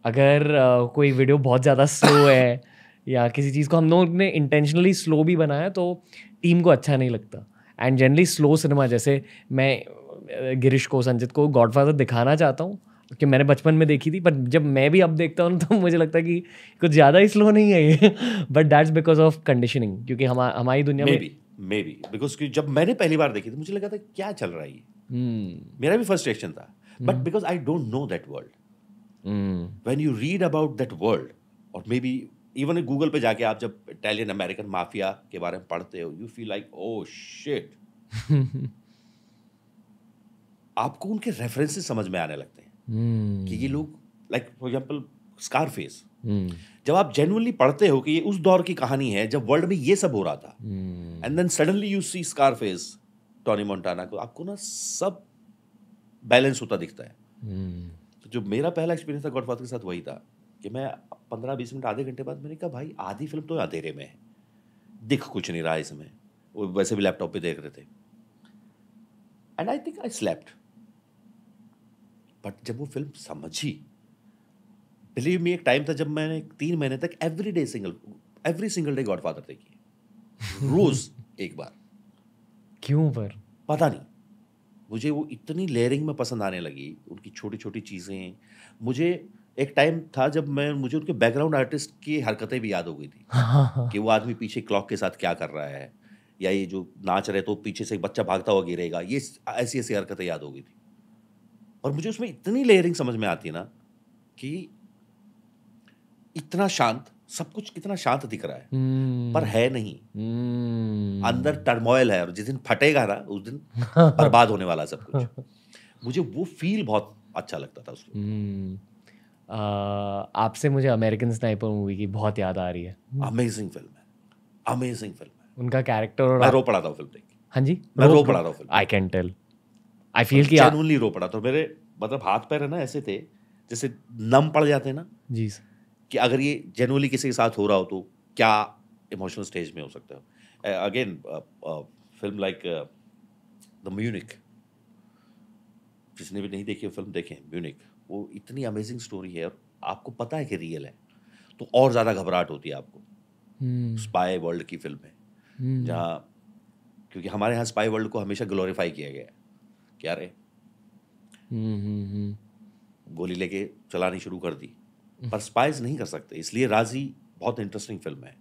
अगर uh, कोई वीडियो बहुत ज़्यादा स्लो है [laughs] या किसी चीज़ को हम लोग ने इंटेंशनली स्लो भी बनाया तो टीम को अच्छा नहीं लगता एंड जनरली स्लो सिनेमा जैसे मैं गिरीश को संजित को गॉडफादर दिखाना चाहता हूँ कि मैंने बचपन में देखी थी बट जब मैं भी अब देखता हूँ [laughs] तो मुझे लगता है कि कुछ ज़्यादा ही स्लो नहीं है ये but that's because of conditioning क्योंकि हम हमारी दुनिया में मे बी बिकॉज जब मैंने पहली बार देखी थी मुझे लगा था क्या चल रहा है hmm. मेरा भी फर्स्ट रिएक्शन था but because I don't know that world when you read about that world और मे बी इवन गूगल पे जाके आप जब इटालियन अमेरिकन माफिया के बारे में पढ़ते हो you feel like oh shit आपको उनके रेफरेंसेस समझ में आने लगते हैं mm. कि ये लोग like for example Scarface जब आप जेनुअनली पढ़ते हो कि ये उस दौर की कहानी है जब वर्ल्ड में ये सब हो रहा था and then suddenly you see Scarface Tony Montana को आपको ना सब बैलेंस होता दिखता है mm. जो मेरा पहला एक्सपीरियंस था गॉडफादर के साथ वही था कि मैं पंद्रह बीस मिनट आधे घंटे बाद मैंने कहा भाई आधी फिल्म तो अंधेरे में है दिख कुछ नहीं रहा इसमें वो वैसे भी लैपटॉप पे देख रहे थे and I think I slept but जब वो फिल्म समझी बिलीव मी एक टाइम था जब मैंने तीन महीने तक every day single every single day Godfather देखी रोज एक बार क्यों पर पता नहीं मुझे वो इतनी लेयरिंग में पसंद आने लगी उनकी छोटी छोटी चीज़ें मुझे एक टाइम था जब मैं मुझे उनके बैकग्राउंड आर्टिस्ट की हरकतें भी याद हो गई थी कि वो आदमी पीछे क्लॉक के साथ क्या कर रहा है या ये जो नाच रहे तो पीछे से एक बच्चा भागता हुआ गिरेगा ये ऐसी ऐसी हरकतें याद हो गई थी और मुझे उसमें इतनी लेयरिंग समझ में आती ना कि इतना शांत सब कुछ कितना शांत दिख रहा है hmm. पर है नहीं hmm. अंदर टर्मोयल है और जिस दिन फटेगा ना उस दिन [laughs] बर्बाद होने वाला सब कुछ [laughs] मुझे वो फील बहुत अच्छा लगता था उसको hmm. uh, आपसे मुझे अमेरिकन स्नाइपर मूवी की बहुत याद आ रही है अमेजिंग फिल्म है अमेजिंग फिल्म है उनका कैरेक्टर और हाँ मैं रो पड़ा था फिल्म देख हाँ जी मैं रो, रो पड़ा था फिल्म I can tell I feel कि जेन्युइनली रो पड़ा था मेरे मतलब हाथ पैर है ना ऐसे थे जैसे नम पड़ जाते हैं ना जी सर कि अगर ये जेनुअली किसी के साथ हो रहा हो तो क्या इमोशनल स्टेज में हो सकता है अगेन फिल्म लाइक द म्यूनिक जिसने भी नहीं देखी फिल्म देखें म्यूनिक वो इतनी अमेजिंग स्टोरी है और आपको पता है कि रियल है तो और ज़्यादा घबराहट होती है आपको hmm. स्पाई वर्ल्ड की फिल्म है hmm. जहाँ क्योंकि हमारे यहाँ स्पाई वर्ल्ड को हमेशा ग्लोरीफाई किया गया है क्या रे hmm. गोली लेके चलानी शुरू कर दी पर स्पाइज नहीं कर सकते इसलिए राजी बहुत इंटरेस्टिंग फिल्म है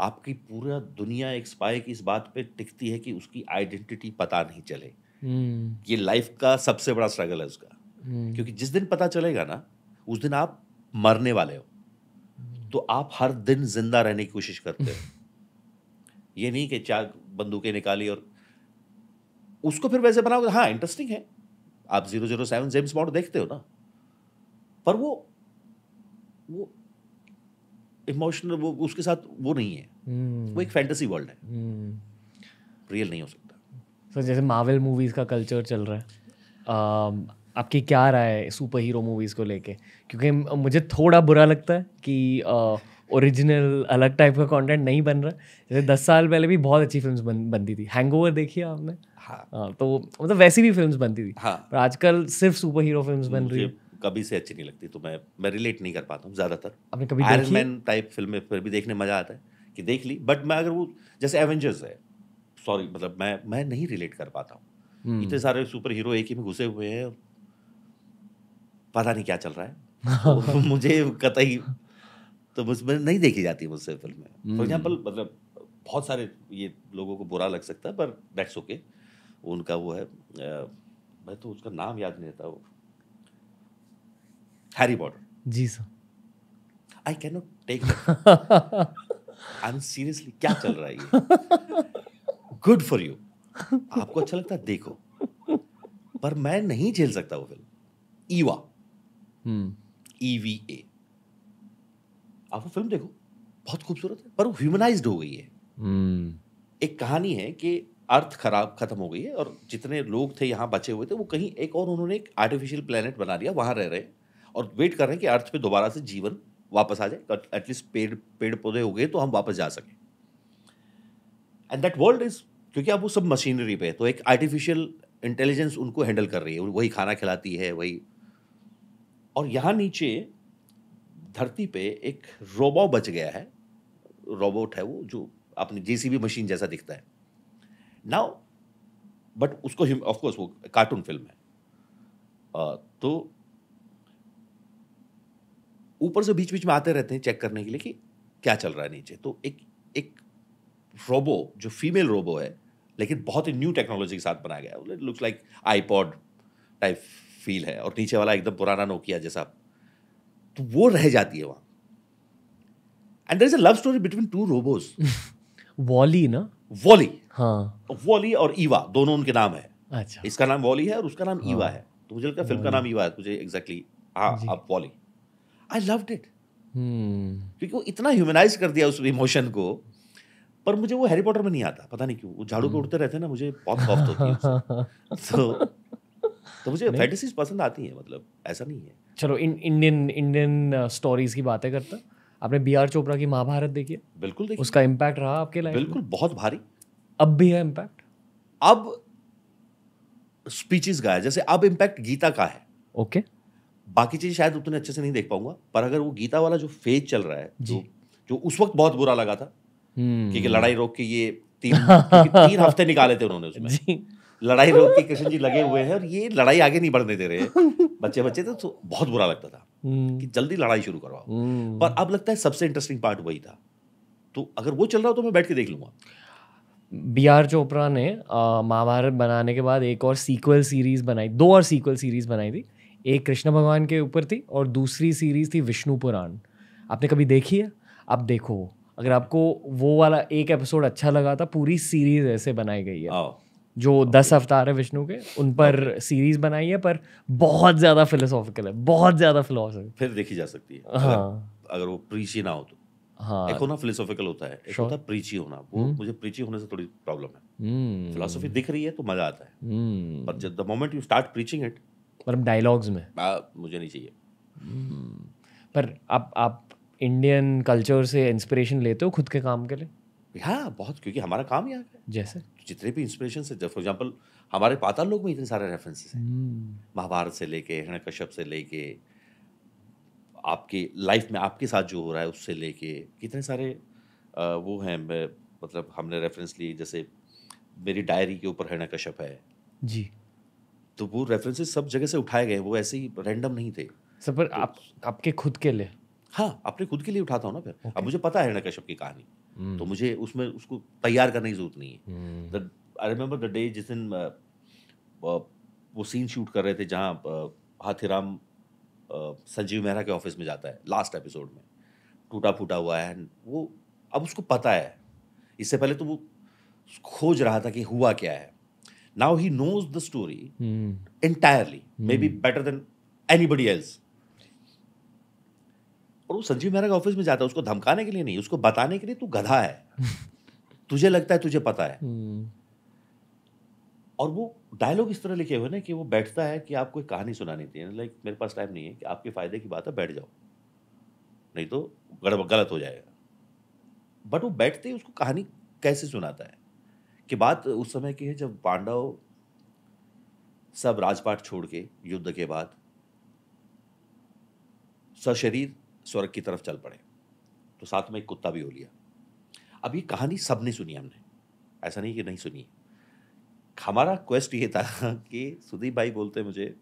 आपकी पूरा दुनिया एक स्पाई की इस बात पे टिकती है कि उसकी आइडेंटिटी पता नहीं चले हम्म। ये लाइफ का सबसे बड़ा स्ट्रगल है उसका हम्म। क्योंकि जिस दिन पता चलेगा ना उस दिन आप मरने वाले हो हम्म। तो आप हर दिन जिंदा रहने की कोशिश करते हो [laughs] ये नहीं कि चार बंदूकें निकाली और उसको फिर वैसे बनाओगे हाँ इंटरेस्टिंग है आप zero zero seven James Bond देखते हो ना पर वो वो इमोशनल वो उसके साथ वो नहीं है hmm. वो एक फैंटेसी वर्ल्ड है रियल hmm. नहीं हो सकता सर so, जैसे मावेल मूवीज़ का कल्चर चल रहा है um, आपकी क्या राय है सुपर हीरो मूवीज़ को लेके क्योंकि मुझे थोड़ा बुरा लगता है कि ओरिजिनल uh, अलग टाइप का कंटेंट नहीं बन रहा जैसे दस साल पहले भी बहुत अच्छी फिल्म बन, बनती थी हैंगओवर देखी आपने हाँ. आ, हाँ, तो मतलब वैसी भी फिल्म बनती थी हाँ. पर आजकल सिर्फ सुपर हीरो फिल्म बन रही है कभी से अच्छी नहीं लगती तो मैं मैं रिलेट नहीं कर पाता हूँ ज़्यादातर आयरन मैन टाइप फिल्में फिर भी देखने मज़ा आता है कि देख ली बट मैं अगर वो जैसे एवेंजर्स है सॉरी मतलब मैं मैं नहीं रिलेट कर पाता हूँ हम्म। इतने सारे सुपर हीरो एक ही में घुसे हुए हैं पता नहीं क्या चल रहा है [laughs] तो मुझे कतई तो मुझमें नहीं देखी जाती मुझसे फिल्में फॉर एग्जाम्पल हम्म। मतलब बहुत सारे ये लोगों को बुरा लग सकता है पर डेट्स ओके उनका वो है आ, मैं तो उसका नाम याद नहीं रहता वो हैरी पॉटर जी sir I can not take I am seriously क्या चल रहा है गुड फॉर यू आपको अच्छा लगता है देखो पर मैं नहीं झेल सकता वो फिल्म ईवा ईवी ए आप वो फिल्म देखो बहुत खूबसूरत है पर वो ह्यूमनाइज हो गई है hmm. एक कहानी है कि अर्थ खराब खत्म हो गई है और जितने लोग थे यहाँ बचे हुए थे वो कहीं एक और उन्होंने एक आर्टिफिशियल प्लेनेट बना लिया वहाँ रह रहे और वेट कर रहे हैं कि अर्थ पे दोबारा से जीवन वापस आ जाए एटलीस्ट पेड़ पेड़ पौधे हो गए तो हम वापस जा सकें एंड दैट वर्ल्ड इज क्योंकि अब वो सब मशीनरी पे तो एक आर्टिफिशियल इंटेलिजेंस उनको हैंडल कर रही है वही खाना खिलाती है वही और यहाँ नीचे धरती पे एक रोबो बच गया है रोबोट है वो जो अपनी जेसीबी मशीन जैसा दिखता है नाउ बट उसको ऑफकोर्स वो कार्टून फिल्म है uh, तो ऊपर से बीच बीच में आते रहते हैं चेक करने के लिए कि क्या चल रहा है नीचे तो एक एक रोबो जो फीमेल रोबो है लेकिन बहुत ही न्यू टेक्नोलॉजी के साथ बनाया गया है looks like iPod type feel है और नीचे वाला एकदम पुराना नोकिया जैसा तो वो रह जाती है वहाँ and there is a love story between two robots वॉली ना वॉली हाँ वॉली और ईवा दोनों उनके नाम है अच्छा इसका नाम वॉली है और उसका नाम हाँ. ईवा है तो मुझे लगता है फिल्म का हाँ। नाम ईवा है तुझे एग्जैक्टली हाँ आप वॉली आई लव इट क्योंकि वो इतना ह्यूमनाइज कर दिया उस इमोशन को पर मुझे वो हैरी पॉटर में नहीं आता पता नहीं क्यों वो झाड़ू पे hmm. उड़ते रहते हैं ना मुझे बहुत सॉफ्ट तो होती है [laughs] तो तो मुझे फैंटेसीज पसंद आती है मतलब ऐसा नहीं है चलो इन इंडियन इंडियन स्टोरीज की बातें करता आपने बी आर चोपड़ा की महाभारत देखी है बिल्कुल देखी उसका इम्पैक्ट रहा आपके लाइफ बिल्कुल बहुत भारी अब भी है इम्पैक्ट अब स्पीचेस का है जैसे अब इम्पैक्ट गीता का है ओके okay. बाकी चीज़ शायद उतने अच्छे से नहीं देख पाऊंगा पर अगर वो गीता वाला जो फेज चल रहा है जो जो उस वक्त बहुत बुरा लगा था हम्म। क्योंकि लड़ाई रोक के ये तीन [laughs] तीन हफ्ते निकाले थे उन्होंने उसमें लड़ाई रोक के कृष्ण जी लगे हुए हैं और ये लड़ाई आगे नहीं बढ़ने दे रहे बच्चे बच्चे थे तो बहुत बुरा लगता था हम्म। कि जल्दी लड़ाई शुरू करवाओ हम्म। पर अब लगता है सबसे इंटरेस्टिंग पार्ट वही था तो अगर वो चल रहा हो तो मैं बैठ के देख लूंगा बी आर चोपड़ा ने महाभारत बनाने के बाद एक और सीक्वल सीरीज बनाई दो और सीक्वल सीरीज बनाई थी एक कृष्ण भगवान के ऊपर थी और दूसरी सीरीज थी विष्णु पुराण आपने कभी देखी है आप देखो अगर आपको वो वाला एक एपिसोड अच्छा लगा था पूरी सीरीज ऐसे बनाई गई है जो दस अवतार है विष्णु के उन पर सीरीज बनाई है पर बहुत ज्यादा फिलोसॉफिकल है बहुत ज्यादा फिलोसॉफिकल फिर देखी जा सकती है हाँ अगर, अगर वो प्रीची ना हो तो हाँ एक होना फिलोसॉफिकल होता है एक होता है प्रीची होना वो हम्म। मुझे प्रीची होने से थोड़ी प्रॉब्लम है फिलोसॉफी हम्म। दिख रही है तो मजा आता है पर हम्म। जब the moment you start preaching it हम मतलब डायलॉग्स में आ, मुझे नहीं चाहिए हम्म। पर आप आप इंडियन कल्चर से इंस्पिरेशन लेते हो खुद के काम के लिए हाँ बहुत क्योंकि हमारा काम यहाँ है जैसे जितने भी इंस्पिरेशन है फॉर एग्जाम्पल हमारे पाताल लोग में इतने सारे रेफरेंसेस हैं हम्म। महाभारत से लेके कश्यप से लेके आपकी लाइफ में आपके साथ जो हो रहा है उससे लेके कितने सारे आ, वो हैं मतलब हमने रेफरेंस लिए जैसे मेरी डायरी के ऊपर कश्यप है जी तो वो रेफरेंसेस सब जगह से उठाए गए वो ऐसे ही रैंडम नहीं थे सर पर तो, आप आपके खुद के लिए हाँ अपने खुद के लिए उठाता हूँ ना फिर okay. अब मुझे पता है कश्यप की कहानी hmm. तो मुझे उसमें उसको तैयार करने की जरूरत नहीं है आई रिमेम्बर द डे जिस दिन वो सीन शूट कर रहे थे जहाँ हाथीराम संजीव मेहरा के ऑफिस में जाता है लास्ट एपिसोड में टूटा फूटा हुआ है वो अब उसको पता है इससे पहले तो वो खोज रहा था कि हुआ क्या है now he knows the story mm. entirely mm. maybe hmm. better than anybody else और वो संजीव मेहरा के ऑफिस में जाता है उसको धमकाने के लिए नहीं उसको बताने के लिए तू गधा है [laughs] तुझे लगता है तुझे पता है hmm. और वो डायलॉग इस तरह लिखे हुए ना कि वो बैठता है कि आपको एक कहानी सुनानी थी लाइक मेरे पास टाइम नहीं है कि आपके फायदे की बात है बैठ जाओ नहीं तो गड़बड़ गलत हो जाएगा बट वो बैठते ही उसको कहानी कैसे सुनाता है कि बात उस समय की है जब पांडव सब राजपाट छोड़ के युद्ध के बाद सशरीर स्वर्ग की तरफ चल पड़े तो साथ में एक कुत्ता भी हो लिया अब ये कहानी सबने सुनी हमने ऐसा नहीं कि नहीं सुनी हमारा क्वेस्ट ये था कि सुदीप भाई बोलते मुझे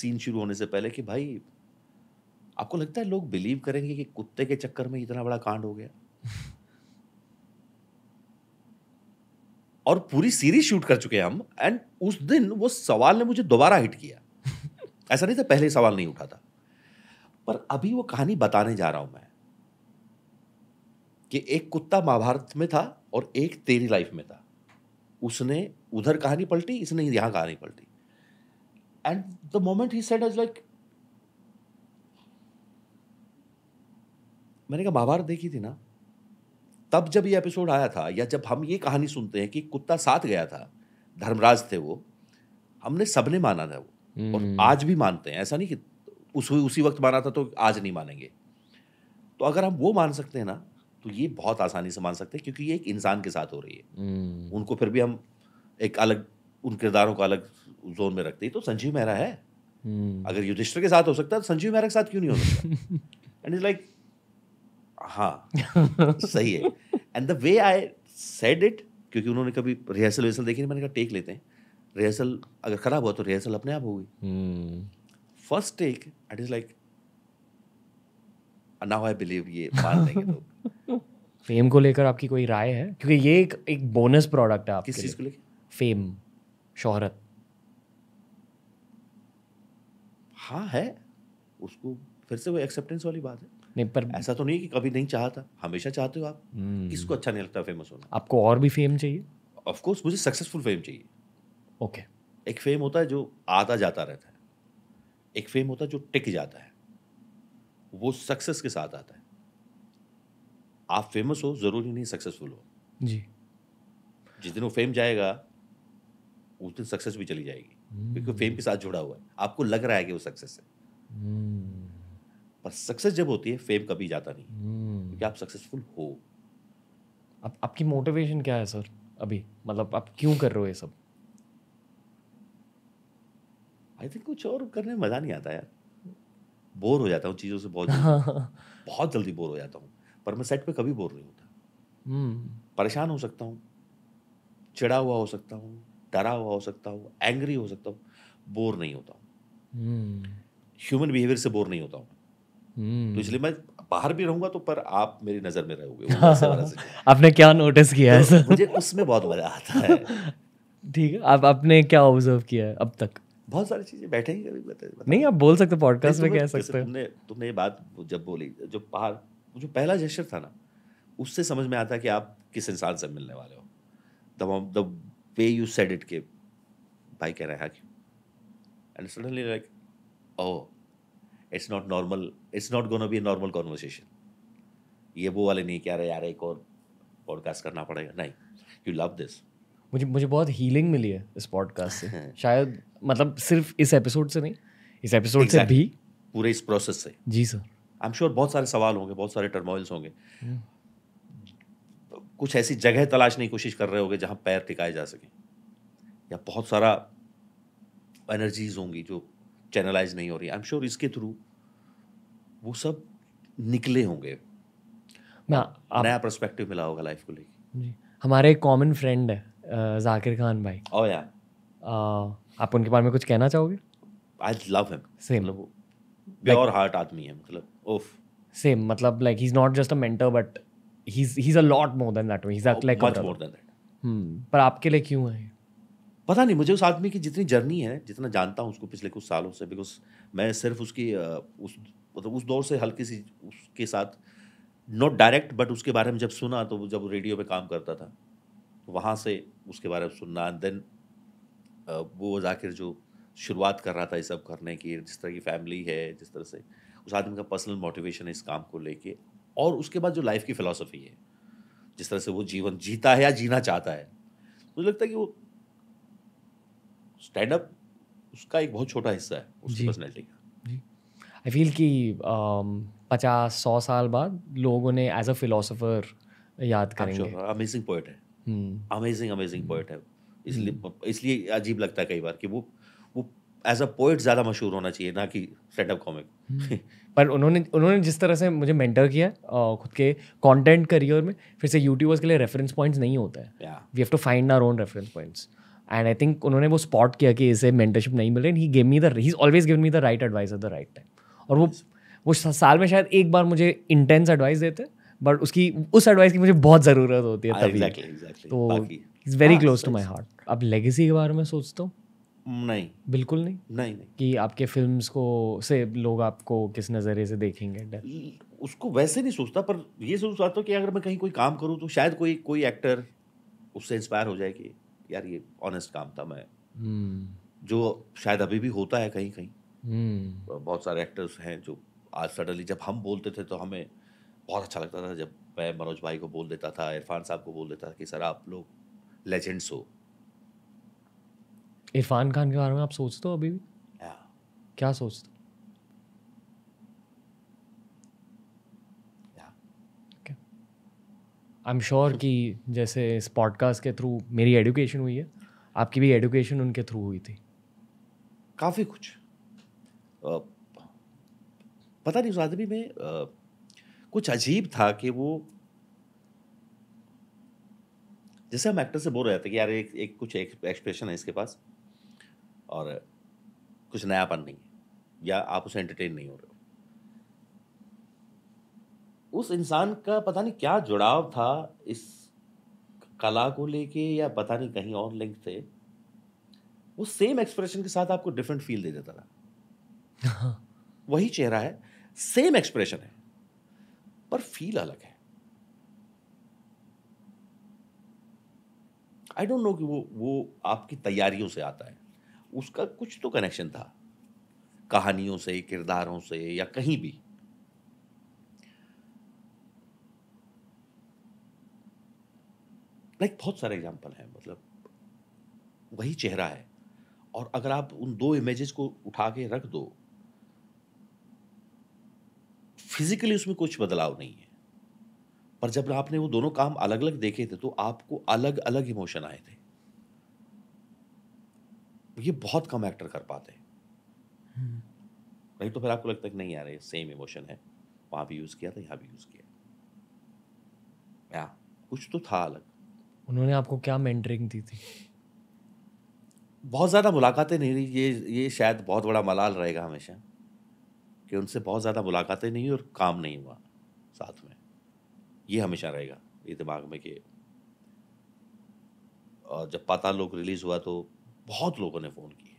सीन शुरू होने से पहले कि भाई आपको लगता है लोग बिलीव करेंगे कि कुत्ते के चक्कर में इतना बड़ा कांड हो गया और पूरी सीरीज शूट कर चुके हम एंड उस दिन वो सवाल ने मुझे दोबारा हिट किया [laughs] ऐसा नहीं था पहले सवाल नहीं उठा था पर अभी वो कहानी बताने जा रहा हूं मैं कि एक कुत्ता महाभारत में था और एक तेरी लाइफ में था उसने उधर कहानी पलटी इसने यहां कहानी पलटी and the moment he said like मैंने कहा महाभारत देखी थी ना तब जब ये एपिसोड आया था या जब हम ये कहानी सुनते हैं कि कुत्ता साथ गया था धर्मराज थे वो हमने सबने माना था वो और हम्म। आज भी मानते हैं ऐसा नहीं कि उस उसी वक्त माना था तो आज नहीं मानेंगे तो अगर हम वो मान सकते हैं ना तो ये बहुत आसानी से मान सकते हैं क्योंकि ये एक इंसान के साथ हो रही है हम्म। उनको फिर भी हम एक अलग उन किरदारों को अलग जोन में रखते हैं तो संजीव मेहरा है हम्म। अगर युधिष्ठर के साथ हो सकता है तो संजीव मेहरा के साथ क्यों नहीं हो सकता एंड इज लाइक हाँ [laughs] सही है and the way I said it क्योंकि उन्होंने कभी रिहर्सल रिहर्सल देखी नहीं मैंने कहा टेक लेते हैं रिहर्सल अगर खराब हुआ तो रिहर्सल अपने आप होगी first take it is like now I believe ये मार देंगे लोग तो. फेम [laughs] को लेकर आपकी कोई राय है क्योंकि ये एक एक बोनस प्रोडक्ट है आपके किस चीज को लेकर फेम शोहरत हाँ है उसको फिर से वो एक्सेप्टेंस वाली बात है नहीं पर ऐसा तो नहीं कि कभी नहीं चाहता हमेशा चाहते हो आप हम्म। किसको अच्छा नहीं लगता फेमस होना आपको और भी फेम चाहिए ऑफ कोर्स मुझे सक्सेसफुल फेम चाहिए ओके okay. एक फेम होता है जो आता जाता रहता है एक फेम होता है जो टिक जाता है वो सक्सेस के साथ आता है आप फेमस हो ज़रूरी नहीं सक्सेसफुल हो जी जिस दिन वो फेम जाएगा उस दिन सक्सेस भी चली जाएगी क्योंकि फेम हम्म। के साथ जुड़ा हुआ है आपको लग रहा है कि वो सक्सेस है हम्म। पर सक्सेस जब होती है फेम कभी जाता नहीं hmm. क्योंकि आप सक्सेसफुल हो आप, आपकी मोटिवेशन क्या है सर अभी मतलब आप क्यों कर रहे हो ये सब आई थिंक कुछ और करने में मज़ा नहीं आता यार बोर हो जाता हूँ चीज़ों से बहुत [laughs] बहुत जल्दी बोर हो जाता हूँ पर मैं सेट पे कभी बोर नहीं होता hmm. परेशान हो सकता हूँ चिड़ा हुआ हो सकता हूँ डरा हुआ हो सकता हूँ एंग्री हो सकता हूँ बोर नहीं होता हूँ ह्यूमन बिहेवियर से बोर नहीं होता हूँ तो इसलिए मैं बाहर भी रहूंगा तो पर आप मेरी नज़र में रहोगे [laughs] आपने क्या नोटिस किया है तो मुझे उसमें बहुत मज़ा आता है [laughs] ठीक है आप आपने क्या ऑब्जर्व किया है अब तक बहुत सारी चीज़ें बैठे ही कभी बता, नहीं आप बोल सकते पॉडकास्ट तो में कह सकते हैं तुमने ये बात जब बोली जो बाहर जो पहला जेस्टर था ना उससे समझ में आता कि आप किस इंसान से मिलने वाले हो the the way you said it के भाई कह रहे हैं and suddenly like oh it's not normal it's not gonna be normal conversation ये वो वाले नहीं कि रहे यार एक और पॉडकास्ट करना पड़ेगा नहीं यू लव दिस मुझे मुझे बहुत हीलिंग मिली है इस पॉडकास्ट से [laughs] शायद मतलब सिर्फ इस एपिसोड से नहीं इस एपिसोड exactly. से भी पूरे इस प्रोसेस से जी सर आई एम श्योर बहुत सारे सवाल होंगे बहुत सारे टर्मोइल्स होंगे hmm. कुछ ऐसी जगह तलाशने की कोशिश कर रहे होंगे जहाँ पैर टिकाए जा सके या बहुत सारा एनर्जीज होंगी जो चैनलाइज नहीं हो रही आई एम श्योर इसके थ्रू वो सब निकले होंगे ना आप... नया परस्पेक्टिव मिला होगा लाइफ को लेके जी हमारे एक कॉमन फ्रेंड है जाकिर खान भाई ओ oh, या yeah. आप उनके बारे में कुछ कहना चाहोगे आई लव हिम सेम मतलब प्योर हार्ट आदमी है मतलब ओफ सेम मतलब like he is not just a mentor but he is he is a lot more than that he is like much more than that पर आपके लिए क्यों है पता नहीं मुझे उस आदमी की जितनी जर्नी है जितना जानता हूँ उसको पिछले कुछ सालों से बिकॉज मैं सिर्फ उसकी उस मतलब उस दौर से हल्की सी उसके साथ नॉट डायरेक्ट बट उसके बारे में जब सुना तो जब रेडियो पे काम करता था तो वहाँ से उसके बारे में सुनना देन वो जाकिर जो शुरुआत कर रहा था ये सब करने की जिस तरह की फैमिली है जिस तरह से उस आदमी का पर्सनल मोटिवेशन है इस काम को लेके और उसके बाद जो लाइफ की फ़िलासफ़ी है जिस तरह से वो जीवन जीता है या जीना चाहता है मुझे लगता है कि वो स्टैंड अप उसका एक बहुत छोटा हिस्सा है उसकी पर्सनैलिटी का आई फील कि पचास सौ साल बाद लोगों ने एज अ फिलोसोफर याद करेंगे अमेजिंग पोइट है अमेजिंग अमेजिंग पोइट है इसलिए हम्म। इसलिए अजीब लगता है कई बार कि वो वो एज अ पोइट ज़्यादा मशहूर होना चाहिए ना कि स्टैंड अप कॉमिक हम्म। पर उन्होंने उन्होंने जिस तरह से मुझे मेंटर किया खुद के कंटेंट करियर में फिर से यूट्यूबर्स के लिए रेफरेंस पॉइंट्स नहीं होता है we have to find our own reference points and I think उन्होंने वो स्पॉट किया कि इसे मेंटरशिप नहीं मिल रही he gave me the he always give me the right advice at the right time और वो वो साल में शायद एक बार मुझे इंटेंस एडवाइस देते बट उसकी उस एडवाइस की मुझे बहुत ज़रूरत होती है हाँ, तभी exactly, exactly. तो is very close to my heart अब लेगेसी के बारे में सोचता हूँ नहीं बिल्कुल नहीं नहीं नहीं कि आपके फिल्म्स को से लोग आपको किस नज़रिए से देखेंगे उसको वैसे नहीं सोचता पर ये सोच रहा था तो कि अगर मैं कहीं कोई काम करूँ तो शायद कोई कोई एक्टर उससे इंस्पायर हो जाए कि यार ये ऑनेस्ट काम था मैं हम्म। जो शायद अभी भी होता है कहीं कहीं हम्म। बहुत सारे एक्टर्स हैं जो आज सडनली जब हम बोलते थे तो हमें बहुत अच्छा लगता था जब मैं मनोज भाई को बोल देता था इरफान साहब को बोल देता था कि सर आप लोग लेजेंड्स हो इरफान खान के बारे में आप सोचते हो अभी भी क्या सोचते आई एम श्योर कि जैसे इस पॉडकास्ट के थ्रू मेरी एडुकेशन हुई है आपकी भी एडुकेशन उनके थ्रू हुई थी काफ़ी कुछ आ, पता नहीं उस आदमी में आ, कुछ अजीब था कि वो जैसे हम एक्टर से बोल रहे थे कि यार एक, एक कुछ एक, एक्सप्रेशन है इसके पास और कुछ नयापन नहीं है या आप उसे एंटरटेन नहीं हो रहे हो उस इंसान का पता नहीं क्या जुड़ाव था इस कला को लेके या पता नहीं कहीं और लिंक थे वो सेम एक्सप्रेशन के साथ आपको डिफरेंट फील दे देता था [laughs] वही चेहरा है सेम एक्सप्रेशन है पर फील अलग है आई डोंट नो कि वो वो आपकी तैयारियों से आता है उसका कुछ तो कनेक्शन था कहानियों से किरदारों से या कहीं भी लाइक like, बहुत सारे एग्जाम्पल हैं मतलब वही चेहरा है और अगर आप उन दो इमेजेस को उठा के रख दो फिजिकली उसमें कुछ बदलाव नहीं है पर जब आपने वो दोनों काम अलग अलग देखे थे तो आपको अलग अलग इमोशन आए थे ये बहुत कम एक्टर कर पाते हैं hmm. नहीं तो फिर आपको लगता है कि नहीं यार रहे सेम इमोशन है वहां भी यूज़ किया था यहां भी यूज़ किया या कुछ तो था अलग उन्होंने आपको क्या मेंटरिंग दी थी बहुत ज़्यादा मुलाकातें नहीं रही ये ये शायद बहुत बड़ा मलाल रहेगा हमेशा कि उनसे बहुत ज़्यादा मुलाकातें नहीं और काम नहीं हुआ साथ में ये हमेशा रहेगा ये दिमाग में कि और जब पाता लोग रिलीज़ हुआ तो बहुत लोगों ने फ़ोन किए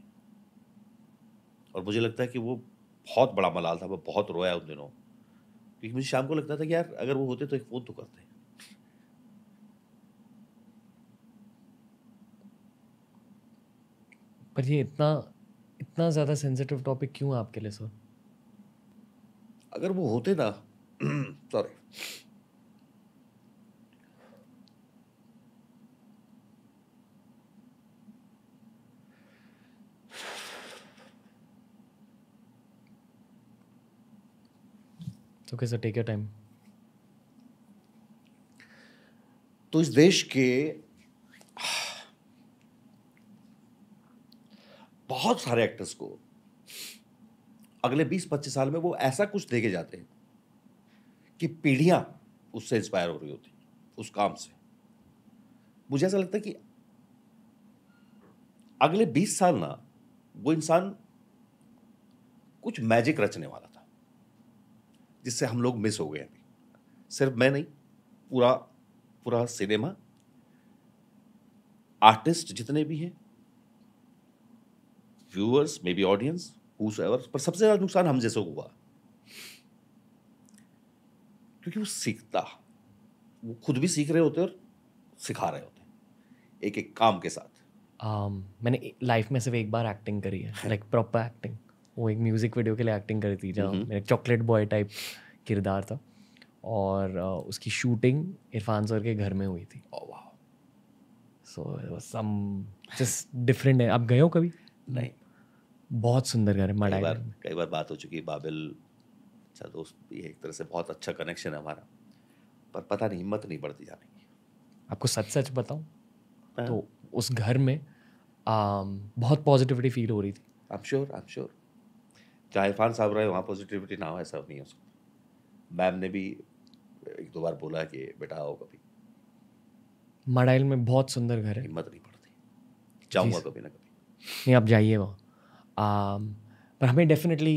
और मुझे लगता है कि वो बहुत बड़ा मलाल था मैं बहुत रोया उन दिनों क्योंकि मुझे शाम को लगता था कि यार अगर वो होते तो एक फ़ोन तो करते पर ये इतना इतना ज़्यादा सेंसिटिव टॉपिक क्यों आपके लिए सर अगर वो होते ना sorry okay sir take your time तो इस देश के बहुत सारे एक्टर्स को अगले 20-25 साल में वो ऐसा कुछ देखे जाते हैं कि पीढ़ियां उससे इंस्पायर हो रही होती उस काम से मुझे ऐसा लगता है कि अगले 20 साल ना वो इंसान कुछ मैजिक रचने वाला था जिससे हम लोग मिस हो गए अभी सिर्फ मैं नहीं पूरा पूरा सिनेमा आर्टिस्ट जितने भी हैं viewers maybe audience whoever पर सबसे ज़्यादा नुकसान हम जैसे हुआ क्योंकि वो सीखता वो खुद भी सीख रहे होते और सिखा रहे होते एक एक काम के साथ um, मैंने लाइफ में सिर्फ एक बार एक्टिंग करी है लाइक प्रॉपर एक्टिंग वो एक म्यूज़िक वीडियो के लिए एक्टिंग करी थी जहाँ मेरे चॉकलेट बॉय टाइप किरदार था और uh, उसकी शूटिंग इरफान सर के घर में हुई थी सो सम जस्ट डिफरेंट है आप गए हो कभी नहीं बहुत सुंदर घर है मड़ा कई बार कई बार बात हो चुकी है बाबिल अच्छा दोस्त भी है एक तरह से बहुत अच्छा कनेक्शन है हमारा पर पता नहीं हिम्मत नहीं बढ़ती जाने की आपको सच सच बताऊं हाँ। तो उस घर में आ, बहुत पॉजिटिविटी फील हो रही थी I am sure I am sure चाहे इरफान साहब रहे वहाँ पॉजिटिविटी ना हो ऐसा नहीं है उसको मैम ने भी एक दो बार बोला कि बेटा आओ कभी मड़ाइल में बहुत सुंदर घर है हिम्मत नहीं पड़ती जाऊँगा कभी ना कभी नहीं आप जाइए वहाँ um, पर हमें डेफिनेटली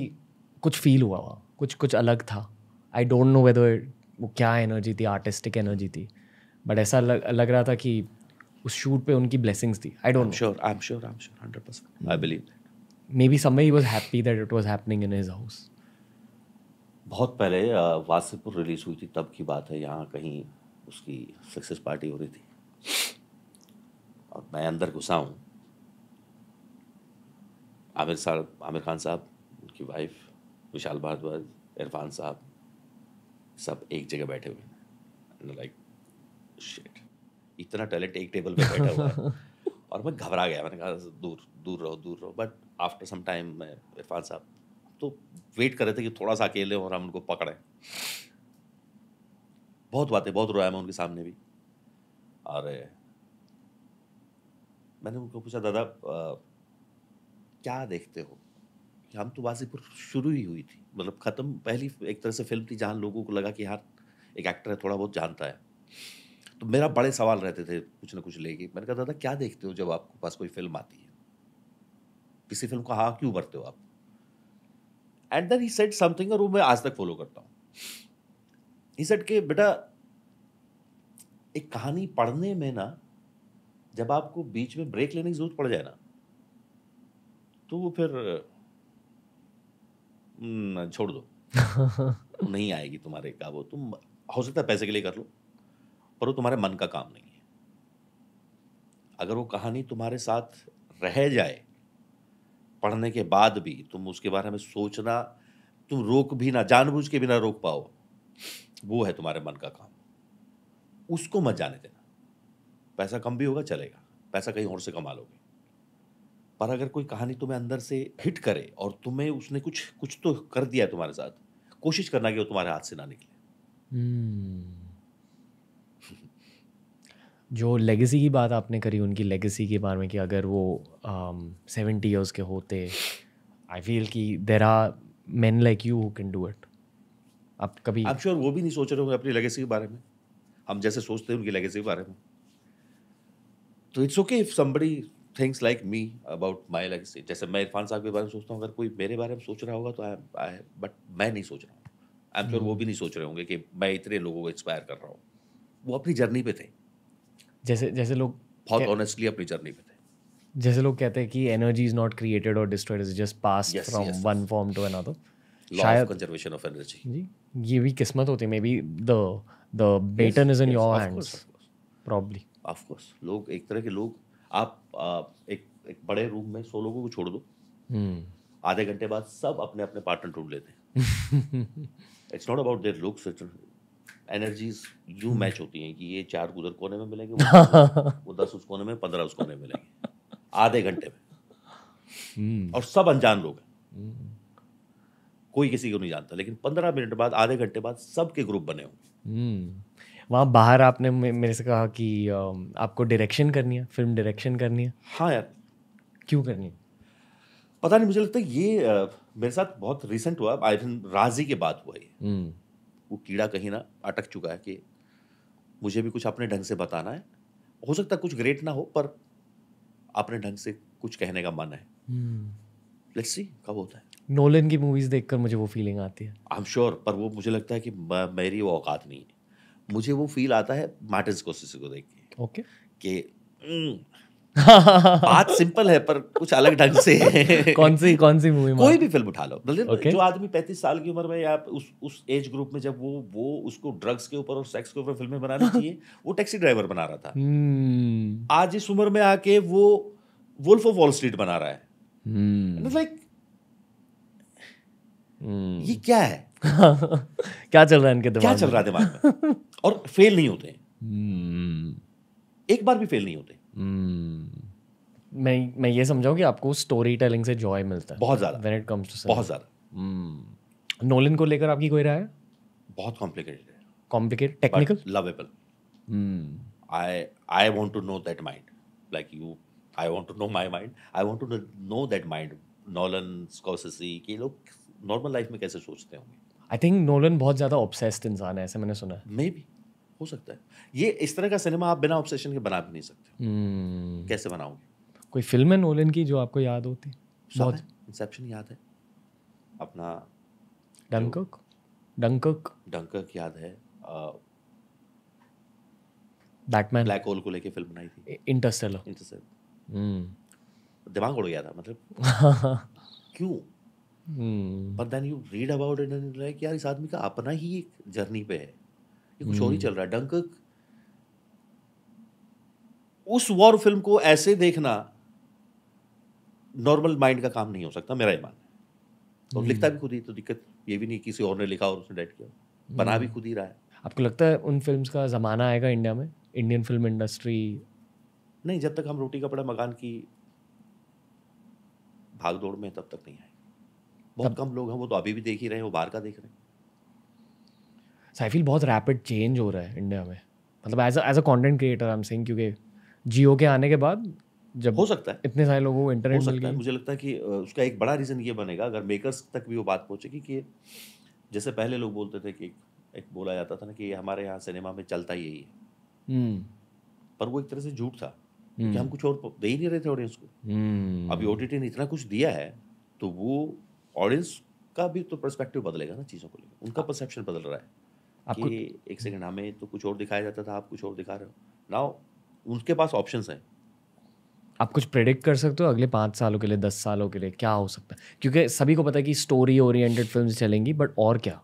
कुछ फील हुआ वहाँ कुछ कुछ अलग था आई डोंट नो वेदर वो क्या एनर्जी थी आर्टिस्टिक एनर्जी थी बट ऐसा लग, लग रहा था कि उस शूट पे उनकी ब्लेसिंग्स थी I don't sure I am sure I am sure hundred percent I believe that maybe समय he was happy that it was happening in his house बहुत पहले uh, वासीपुर रिलीज हुई थी तब की बात है यहाँ कहीं उसकी सक्सेस पार्टी हो रही थी और मैं अंदर घुसा हूँ आमिर साहब आमिर खान साहब उनकी वाइफ विशाल भारद्वाज इरफान साहब सब एक जगह बैठे हुए लाइक शेट इतना टैलेंट एक टेबल पर बैठा हुआ [laughs] और मैं घबरा गया मैंने कहा दूर दूर रहो दूर रहो बट आफ्टर सम टाइम मैं इरफान साहब तो वेट कर रहे थे कि थोड़ा सा अकेले और हम उनको पकड़ें बहुत बातें बहुत रोया मैं उनके सामने भी और मैंने उनको पूछा दादा क्या देखते हो हम तो वाजीपुर शुरू ही हुई थी मतलब ख़त्म पहली एक तरह से फिल्म थी जहाँ लोगों को लगा कि यार एक एक्टर है थोड़ा बहुत जानता है तो मेरा बड़े सवाल रहते थे कुछ ना कुछ लेके मैंने कहा दादा क्या देखते हो जब आपके पास कोई फिल्म आती है किसी फिल्म को हाँ क्यों भरते हो आप and then he set something और वो मैं आज तक फॉलो करता हूँ ही सेट के बेटा एक कहानी पढ़ने में ना जब आपको बीच में ब्रेक लेने की जरूरत पड़ जाए ना तो वो फिर छोड़ दो [laughs] नहीं आएगी तुम्हारे का वो तुम हो सकता है पैसे के लिए कर लो पर वो तुम्हारे मन का काम नहीं है अगर वो कहानी तुम्हारे साथ रह जाए पढ़ने के बाद भी तुम उसके बारे में सोचना तुम रोक भी ना जानबूझ के भी ना रोक पाओ वो है तुम्हारे मन का काम उसको मत जाने देना पैसा कम भी होगा चलेगा पैसा कहीं और से कमा लोगे पर अगर कोई कहानी तुम्हें अंदर से हिट करे और तुम्हें उसने कुछ कुछ तो कर दिया है तुम्हारे साथ कोशिश करना कि वो तुम्हारे हाथ से ना निकले hmm. जो लेगेसी की बात आपने करी उनकी लेगेसी के बारे में कि अगर वो सेवेंटी um, ईयर्स के होते आई फील कि there are man like you can do it आप कभी आप श्योर sure वो भी नहीं सोच रहे होंगे अपनी लेगेसी के बारे में हम जैसे सोचते हैं उनकी लेगेसी के बारे में तो it's okay if somebody thinks like me about my like जैसे मैं इरफान साहब के बारे में सोचता हूँ अगर कोई मेरे बारे में सोच रहा होगा तो आई आई बट मैं नहीं सोच रहा हूँ आई एम श्योर वो भी नहीं सोच रहे होंगे कि मैं इतने लोगों को इंस्पायर कर रहा हूँ वो अपनी जर्नी पे थे जैसे जैसे लोग बहुत ऑनेस्टली अपनी जर्नी पे थे जैसे लोग कहते हैं कि एनर्जी इज नॉट क्रिएटेड और destroyed is just pass from one form to another शायद कंजर्वेशन ऑफ एनर्जी जी ये भी किस्मत होती है maybe the the baton is in your hands probably of course लोग एक तरह के लोग आप एक एक बड़े रूम में सौ लोगों को छोड़ दो हम्म। आधे घंटे बाद सब अपने अपने पार्टनर ढूंढ लेते हैं it's not about their looks energies you match होती हैं कि ये चार उधर कोने में मिलेंगे वो, वो दस उस कोने में पंद्रह उस कोने में मिलेंगे आधे घंटे में हम्म। और सब अनजान लोग हैं हम्म। कोई किसी को नहीं जानता लेकिन पंद्रह मिनट बाद आधे घंटे बाद सबके ग्रुप बने होंगे वहाँ बाहर आपने मेरे से कहा कि आपको डायरेक्शन करनी है फिल्म डायरेक्शन करनी है हाँ यार क्यों करनी है पता नहीं मुझे लगता है ये मेरे साथ बहुत रिसेंट हुआ आई थिंक राजी के बाद हुआ ये हम्म। वो कीड़ा कहीं ना अटक चुका है कि मुझे भी कुछ अपने ढंग से बताना है हो सकता है कुछ ग्रेट ना हो पर अपने ढंग से कुछ कहने का मन है लेट्स हम्म। सी कब होता है नोलन की मूवीज देखकर मुझे वो फीलिंग आती है आई एम श्योर पर वो मुझे लगता है कि मेरी वो औकात नहीं है मुझे वो फील आता है मार्टिन कोसिस को देख के ओके कि hmm, [laughs] बात सिंपल है पर कुछ अलग ढंग से है कौन सी कौन सी मूवी कोई भी फिल्म उठा लो मतलब okay. जो आदमी पैंतीस साल की उम्र में या उस उस एज ग्रुप में जब वो वो उसको ड्रग्स के ऊपर और सेक्स के ऊपर फिल्में बनानी [laughs] चाहिए वो टैक्सी ड्राइवर बना रहा था hmm. आज इस उम्र में आके वो वुल्फ ऑफ वॉल स्ट्रीट बना रहा है लाइक hmm. मतलब like, hmm. ये क्या है [laughs] क्या चल रहा है इनके दिमाग क्या चल रहा है दिमाग में और फेल नहीं होते हम्म। एक बार भी फेल नहीं होते हम्म। मैं मैं ये समझाऊँ कि आपको स्टोरी टेलिंग से जॉय मिलता है बहुत ज़्यादा व्हेन इट कम्स टू बहुत ज़्यादा नोलन हम्म। को लेकर आपकी कोई राय है बहुत कॉम्प्लिकेटेड है complicated technical lovable I I want to know that mind like you I want to know my mind I want to know that mind Nolan Scorsese कि लोग नॉर्मल लाइफ में कैसे सोचते होंगे hmm. आई थिंक नोलन बहुत ज़्यादा obsessed इंसान है ऐसे मैंने सुना है मे बी हो सकता है ये इस तरह का सिनेमा आप बिना ऑब्सेशन के बना भी नहीं सकते hmm. कैसे बनाओगे कोई फिल्म है नोलन की जो आपको याद होती बहुत इंसेप्शन याद है अपना डंकक डंकक डंकक याद है बैटमैन ब्लैक होल को लेके फिल्म बनाई थी इंटरस्टेलर इंटरस्टेलर हम्म दिमाग उड़ गया था मतलब [laughs] क्यों पर then you read about it and like यार इस आदमी का अपना ही एक जर्नी पे है ये कुछ और ही hmm. चल रहा है डंक उस वॉर फिल्म को ऐसे देखना नॉर्मल माइंड का काम नहीं हो सकता मेरा ईमान है और लिखता hmm. भी खुद ही तो दिक्कत ये भी नहीं किसी और ने लिखा और उसने डायरेक्ट किया बना hmm. भी खुद ही रहा है आपको लगता है उन फिल्म्स का ज़माना आएगा इंडिया में इंडियन फिल्म इंडस्ट्री नहीं जब तक हम रोटी कपड़ा मकान की भाग दौड़ में तब तक नहीं आए बहुत कम लोग हैं वो तो अभी भी देख ही रहे हैं वो बाहर का देख रहे हैं साइफिल बहुत रैपिड चेंज हो रहा है इंडिया में मतलब as as a content creator I am saying क्योंकि जियो के आने के बाद जब हो सकता है इतने सारे लोगों को इंटरनेट मिल गया मुझे लगता है कि उसका एक बड़ा रीज़न ये बनेगा अगर मेकर्स तक भी वो बात पहुँचेगी कि जैसे पहले लोग बोलते थे कि एक बोला जाता था ना कि हमारे यहाँ सिनेमा में चलता यही है हम्म। पर वो एक तरह से झूठ था कि हम्म। हम कुछ और दे ही नहीं रहे थे ऑडियंस को हम्म। अभी ओ ने इतना कुछ दिया है तो वो ऑडियंस का भी तो परस्पेक्टिव बदलेगा ना चीज़ों को लेकर उनका परसेप्शन हाँ। बदल रहा है आपको कि एक सेकेंड हमें तो कुछ और दिखाया जाता था आप कुछ और दिखा रहे हो नाउ उनके पास ऑप्शन हैं आप कुछ प्रेडिक्ट कर सकते हो अगले पाँच सालों के लिए दस सालों के लिए क्या हो सकता है क्योंकि सभी को पता है कि स्टोरी ओरिएंटेड फिल्म चलेंगी बट और क्या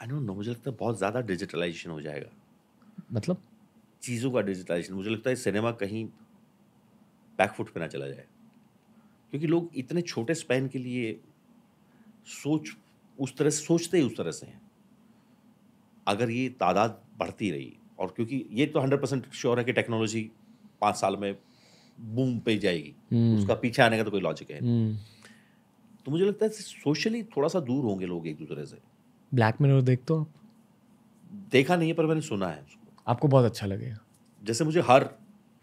आई डोंट नो मुझे लगता है बहुत ज़्यादा डिजिटलाइजेशन हो जाएगा मतलब चीज़ों का डिजिटलाइजेशन मुझे लगता है सिनेमा कहीं बैकफुट पे ना चला जाए क्योंकि लोग इतने छोटे स्पैन के लिए सोच उस तरह से सोचते ही उस तरह से हैं अगर ये तादाद बढ़ती रही और क्योंकि ये तो हंड्रेड परसेंट श्योर है कि टेक्नोलॉजी पाँच साल में बूम पे जाएगी हम्म। उसका पीछे आने का तो कोई लॉजिक है हम्म। तो मुझे लगता है सोशली थोड़ा सा दूर होंगे लोग एक दूसरे से ब्लैक मिरर देखते तो आप देखा नहीं है पर मैंने सुना है उसको आपको बहुत अच्छा लगेगा जैसे मुझे हर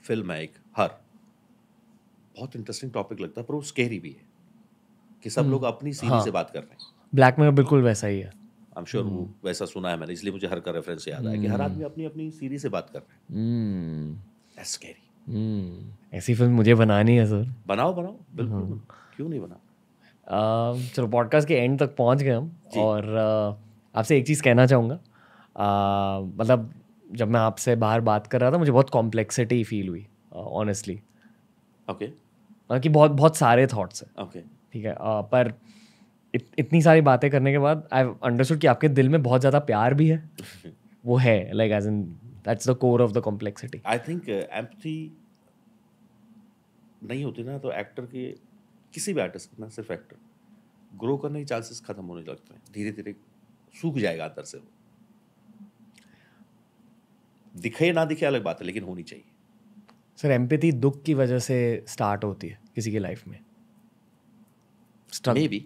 फिल्म है एक हर बहुत इंटरेस्टिंग टॉपिक लगता है पर वो स्केरी भी है कि सब हम्म। लोग अपनी सीरी हाँ, से बात कर रहे हैं ब्लैक में बिल्कुल वैसा ही है आई एम श्योर वो हम्म। वैसा सुना है मैंने इसलिए मुझे हर का रेफरेंस याद आया कि हर आदमी हम्म। अपनी अपनी सीरी से बात कर रहे हैं स्केरी ऐसी फिल्म मुझे बनानी है सर बनाओ बनाओ बिल्कुल हाँ। क्यों नहीं बना चलो पॉडकास्ट के एंड तक पहुंच गए हम और आपसे एक चीज़ कहना चाहूँगा मतलब जब मैं आपसे बाहर बात कर रहा था मुझे बहुत कॉम्प्लेक्सिटी फील हुई ऑनेस्टली ओके हाँ, कि बहुत बहुत सारे थाट्स हैं ओके ठीक है आ, पर इत, इतनी सारी बातें करने के बाद आई अंडरस्टूड कि आपके दिल में बहुत ज़्यादा प्यार भी है [laughs] वो है like as in that's the core of the complexity I think empathy नहीं होती ना तो एक्टर के किसी भी आर्टिस्ट ना सिर्फ एक्टर ग्रो करने के चांसेस खत्म होने लगते हैं धीरे धीरे सूख जाएगा अंदर से वो दिखे ना दिखे अलग बात है लेकिन होनी चाहिए सर एम्पति दुख की वजह से स्टार्ट होती है किसी की लाइफ में मे बी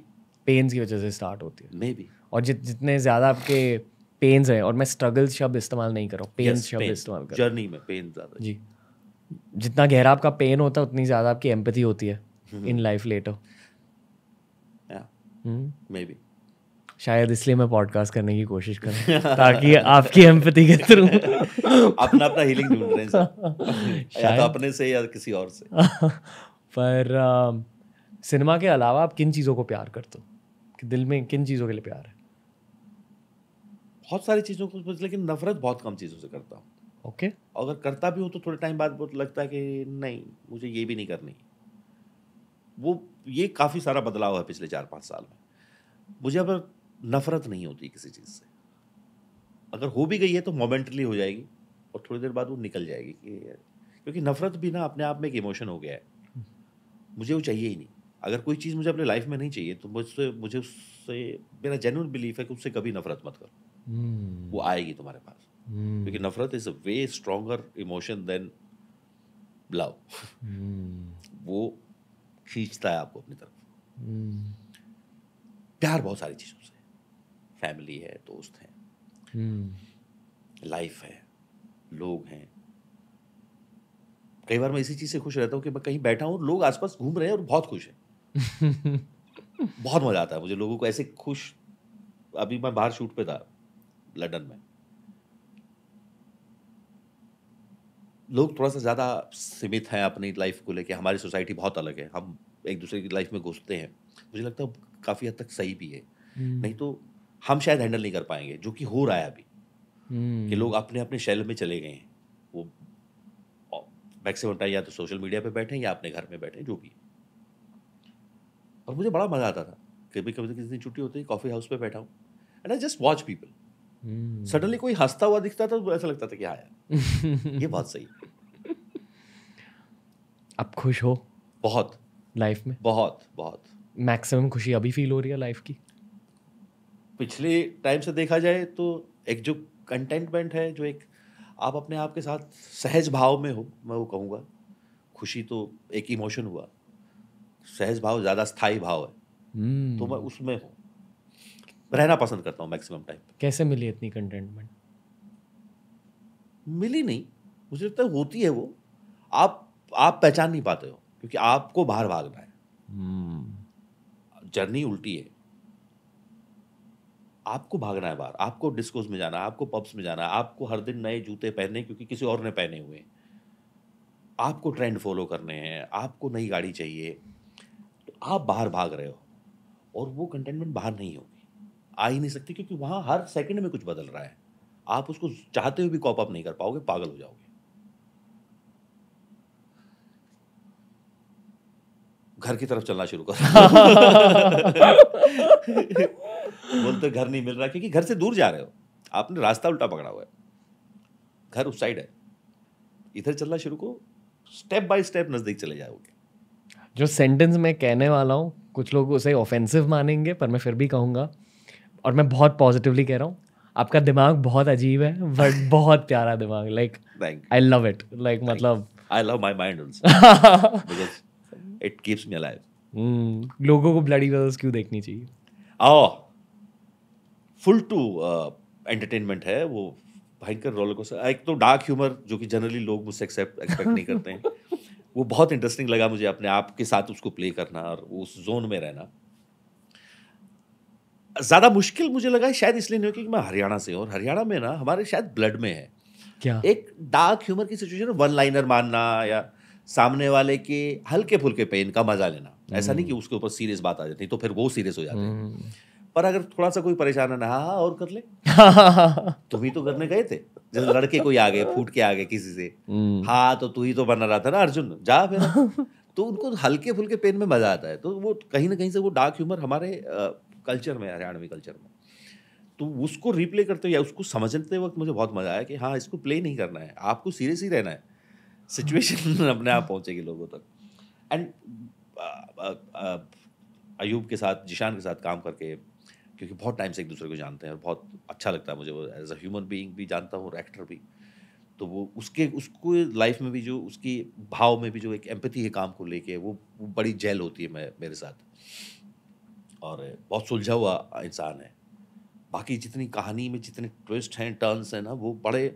पेन्स की वजह से स्टार्ट होती है मे बी और जि, जितने ज़्यादा आपके पेन्स हैं और मैं स्ट्रगल शब्द इस्तेमाल नहीं करूँ रहा पेन्स शब्द इस्तेमाल कर जर्नी में पेन ज़्यादा जी जितना गहरा आपका पेन होता है उतनी ज़्यादा आपकी एम्पति होती है in life later maybe शायद इसलिए मैं पॉडकास्ट करने की कोशिश करूँ [laughs] ताकि आपकी एम्पति के थ्रू अपना अपना हीलिंग ढूंढ रहे हैं [laughs] तो अपने से या किसी और से [laughs] पर सिनेमा के अलावा आप किन चीज़ों को प्यार करते हो कि दिल में किन चीज़ों के लिए प्यार है बहुत सारी चीज़ों को लेकिन नफरत बहुत कम चीज़ों से करता हूँ ओके okay. अगर करता भी हूँ तो थोड़े टाइम बाद बहुत लगता है कि नहीं मुझे ये भी नहीं करनी वो ये काफ़ी सारा बदलाव है पिछले चार पाँच साल में मुझे अगर नफरत नहीं होती किसी चीज़ से अगर हो भी गई है तो मोमेंटली हो जाएगी और थोड़ी देर बाद वो निकल जाएगी क्योंकि नफरत भी ना अपने आप में एक इमोशन हो गया है मुझे वो चाहिए ही नहीं अगर कोई चीज़ मुझे अपने लाइफ में नहीं चाहिए तो मुझसे मुझे उससे मेरा जेनुअन बिलीफ है कि उससे कभी नफरत मत करो हम्म। वो आएगी तुम्हारे पास हम्म। क्योंकि नफरत is a way stronger emotion than love वो खींचता है आपको अपनी तरफ हम्म। प्यार बहुत सारी चीज़ों से फैमिली है दोस्त हैं हम्म। लाइफ है लोग हैं कई बार मैं इसी चीज़ से खुश रहता हूँ कि मैं कहीं बैठा हूँ लोग आसपास घूम रहे हैं और बहुत खुश है [laughs] बहुत मज़ा आता है मुझे लोगों को ऐसे खुश अभी मैं बाहर शूट पे था लंडन में लोग थोड़ा सा ज़्यादा सीमित हैं अपनी लाइफ को लेके हमारी सोसाइटी बहुत अलग है हम एक दूसरे की लाइफ में घुसते हैं मुझे लगता है काफ़ी हद तक सही भी है हम्म। नहीं तो हम शायद हैंडल नहीं कर पाएंगे जो कि हो रहा है अभी कि हम्म। लोग अपने अपने शैल में चले गए हैं वो मैक्सिमम टाइम या तो सोशल मीडिया पे बैठे या अपने घर में बैठे जो भी और मुझे बड़ा मज़ा आता था कभी कभी तो किसी दिन छुट्टी होती कॉफ़ी हाउस पे बैठा हूँ and I just watch people suddenly कोई हंसता हुआ दिखता था तो ऐसा लगता था कि हाँ यार ये [laughs] बहुत सही अब खुश हो बहुत लाइफ में बहुत बहुत मैक्सिमम खुशी अभी फील हो रही है लाइफ की पिछले टाइम से देखा जाए तो एक जो कंटेंटमेंट है जो एक आप अपने आप के साथ सहज भाव में हो मैं वो कहूँगा खुशी तो एक इमोशन हुआ सहज भाव ज़्यादा स्थायी भाव है hmm. तो मैं उसमें हूँ रहना पसंद करता हूँ मैक्सिमम टाइम कैसे मिली इतनी कंटेंटमेंट मिली नहीं मुझे लगता है होती है वो आप आप पहचान नहीं पाते हो क्योंकि आपको बाहर भागना है hmm. जर्नी उल्टी है आपको भागना है बाहर आपको डिस्कोस में जाना है आपको पब्स में जाना है आपको हर दिन नए जूते पहने क्योंकि किसी और ने पहने हुए आपको ट्रेंड फॉलो करने हैं आपको नई गाड़ी चाहिए तो आप बाहर भाग रहे हो और वो कंटेनमेंट बाहर नहीं होगी आ ही नहीं सकती क्योंकि वहाँ हर सेकेंड में कुछ बदल रहा है आप उसको चाहते हुए भी कॉप अप नहीं कर पाओगे पागल हो जाओगे घर की तरफ चलना शुरू कर [laughs] बोलते घर नहीं मिल रहा क्योंकि घर से दूर जा रहे हो आपने रास्ता उल्टा पकड़ा हुआ है घर उस साइड है इधर चलना शुरू करो स्टेप बाय स्टेप नज़दीक चले जाओगे जो सेंटेंस मैं कहने वाला हूँ कुछ लोग उसे ऑफेंसिव मानेंगे पर मैं फिर भी कहूँगा और मैं बहुत पॉजिटिवली कह रहा हूँ आपका दिमाग बहुत अजीब है बट [laughs] बहुत प्यारा दिमाग like I love it like मतलब I love my mind it keeps me alive लोगों को ब्लडी ब्रदर्स क्यों देखनी चाहिए आओ फुल टू एंटरटेनमेंट है वो भयंकर रोल को एक तो डार्क ह्यूमर जो कि जनरली लोग मुझसे एक्सेप्ट एक्सपेक्ट नहीं करते हैं [laughs] वो बहुत इंटरेस्टिंग लगा मुझे अपने आप के साथ उसको प्ले करना और उस जोन में रहना ज़्यादा मुश्किल मुझे लगा शायद इसलिए नहीं क्योंकि मैं हरियाणा से हूँ और हरियाणा में ना हमारे शायद ब्लड में है क्या एक डार्क ह्यूमर की सिचुएशन वन लाइनर मानना या सामने वाले के हल्के फुल्के पेन का मजा लेना ऐसा नहीं कि हम्म। उसके ऊपर सीरियस बात आ जाती तो फिर वो सीरियस हो जाते हैं हम्म। पर अगर थोड़ा सा कोई परेशान है ना हाँ, हाँ और कर ले [laughs] तुम ही तो करने गए थे जब लड़के कोई आ गए [laughs] फूट के आ गए किसी से हम्म। हाँ तो तू ही तो बना रहा था ना अर्जुन जा फिर [laughs] तो उनको हल्के फुल्के पेन में मजा आता है तो वो कहीं ना कहीं से वो डार्क ह्यूमर हमारे कल्चर में हरियाणवी कल्चर में तो उसको रिप्ले करते हुए या उसको समझते वक्त मुझे बहुत मजा आया कि हाँ इसको प्ले नहीं करना है आपको सीरियस ही रहना है सिचुएशन [laughs] अपने आप पहुँचेगी लोगों तक and uh, uh, uh, Ayub के साथ जिशान के साथ काम करके क्योंकि बहुत टाइम से एक दूसरे को जानते हैं और बहुत अच्छा लगता है मुझे वो एज अ ह्यूमन बीइंग भी जानता हूँ और एक्टर भी तो वो उसके उसको लाइफ में भी जो उसकी भाव में भी जो एक एम्पति है काम को लेके वो, वो बड़ी जेल होती है मैं मेरे साथ और बहुत सुलझा हुआ इंसान है बाकी जितनी कहानी में जितने ट्विस्ट हैं टर्न्स हैं ना वो बड़े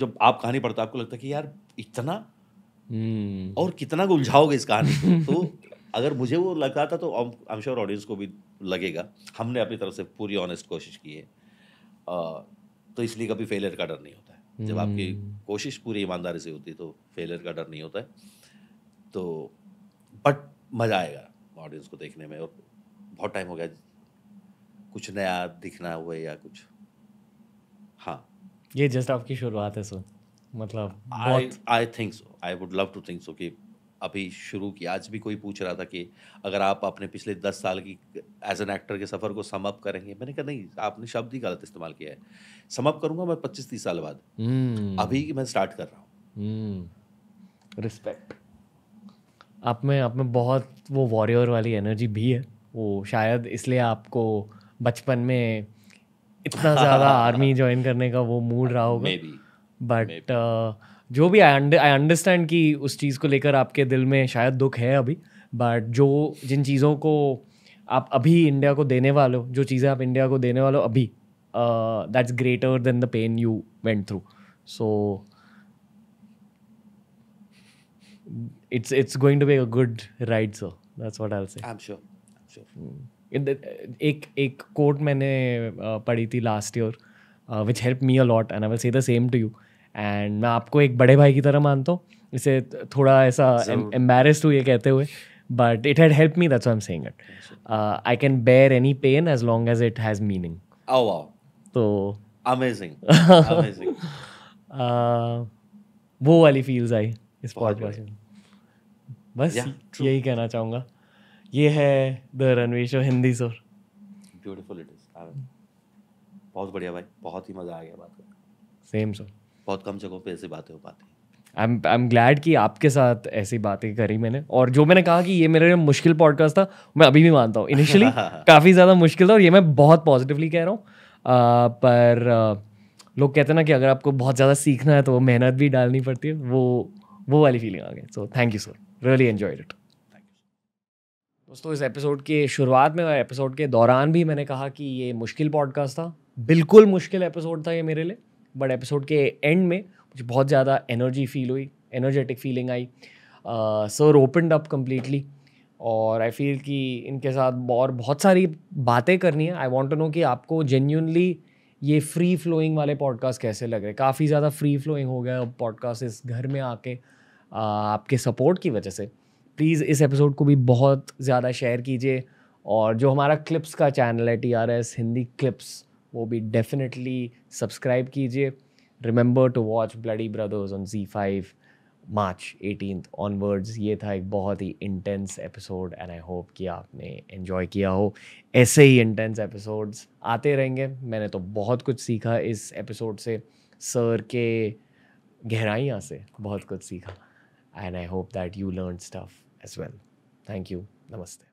जब आप कहानी पढ़ते आपको लगता है कि यार इतना हम्म। और कितना उलझाओगे इस कहानी [laughs] तो अगर मुझे वो लगता था तो आई एम श्योर ऑडियंस को भी लगेगा हमने अपनी तरफ से पूरी ऑनेस्ट कोशिश की है तो इसलिए कभी फेलियर का डर नहीं होता है जब आपकी हम्म। कोशिश पूरी ईमानदारी से होती है तो फेलियर का डर नहीं होता है तो बट मज़ा आएगा ऑडियंस को देखने में और बहुत टाइम हो गया कुछ नया दिखना हुआ या कुछ हाँ ये जस्ट आपकी शुरुआत है सो मतलब I I think so I would love to think so कि अभी शुरू किया आज भी कोई पूछ रहा था कि अगर आप अपने पिछले दस साल की एज एन एक्टर के सफ़र को समअप करेंगे मैंने कहा नहीं आपने शब्द ही गलत इस्तेमाल किया है समअप करूँगा मैं पच्चीस तीस साल बाद hmm. अभी मैं स्टार्ट कर रहा हूँ रिस्पेक्ट हम्म। hmm. आप में आप में बहुत वो वॉरियर वाली एनर्जी भी है वो शायद इसलिए आपको बचपन में इतना ज़्यादा आर्मी ज्वाइन [laughs] करने का वो मूड रहा होगा बट uh, जो भी आई आई अंडरस्टैंड कि उस चीज़ को लेकर आपके दिल में शायद दुख है अभी बट जो जिन चीज़ों को आप अभी इंडिया को देने वाले हो जो चीज़ें आप इंडिया को देने वाले हो अभी that's greater than the pain you went through so it's it's going to be a good right so that's what I say. I'm hmm. एक एक कोट मैंने पढ़ी थी last year which help me a lot and I will say the same to you and मैं आपको एक बड़े भाई की तरह मानता हूँ इसे थोड़ा ऐसा एम्बेरस हूँ ये कहते हुए but it had help me that's I am saying it I can bear any pain as long as it has meaning oh wow तो अमेजिंग [laughs] अमेजिंग वो वाली फील्स आई इस पॉडकास्ट में बस यही कहना चाहूँगा ये है the Ranveer show Hindi sir beautiful it is बहुत बढ़िया भाई बहुत ही मज़ा आ गया बात कर सेम सर बहुत कम जगहों पे ऐसी बातें हो पाती I am I am glad कि आपके साथ ऐसी बातें करी मैंने और जो मैंने कहा कि ये मेरे लिए मुश्किल पॉडकास्ट था मैं अभी भी मानता हूँ इनिशियली काफ़ी ज़्यादा मुश्किल था और ये मैं बहुत पॉजिटिवली कह रहा हूँ uh, पर लोग कहते हैं ना कि अगर आपको बहुत ज़्यादा सीखना है तो मेहनत भी डालनी पड़ती है वो वो वाली फीलिंग आ गई so thank you sir really enjoyed it दोस्तों इस एपिसोड के शुरुआत में और एपिसोड के दौरान भी मैंने कहा कि ये मुश्किल पॉडकास्ट था बिल्कुल मुश्किल एपिसोड था ये मेरे लिए बट एपिसोड के एंड में मुझे बहुत ज़्यादा एनर्जी फील हुई एनर्जेटिक फीलिंग आई सर ओपनड अप कम्प्लीटली और आई फील कि इनके साथ और बहुत सारी बातें करनी है आई वॉन्ट टू नो कि आपको जेन्यूनली ये फ्री फ्लोइंग वाले पॉडकास्ट कैसे लग रहे काफ़ी ज़्यादा फ्री फ्लोइंग हो गया पॉडकास्ट इस घर में आके आपके सपोर्ट की वजह से प्लीज़ इस एपिसोड को भी बहुत ज़्यादा शेयर कीजिए और जो हमारा क्लिप्स का चैनल है T R S Hindi clips वो भी डेफिनेटली सब्सक्राइब कीजिए remember to watch bloody brothers on Zee five March eighteen onwards ये था एक बहुत ही intense episode and I hope कि आपने इन्जॉय किया हो ऐसे ही इंटेंस एपिसोड्स आते रहेंगे मैंने तो बहुत कुछ सीखा इस एपिसोड से सर के गहराइयाँ से बहुत कुछ सीखा and I hope that you learn stuff as well. Thank you. Namaste.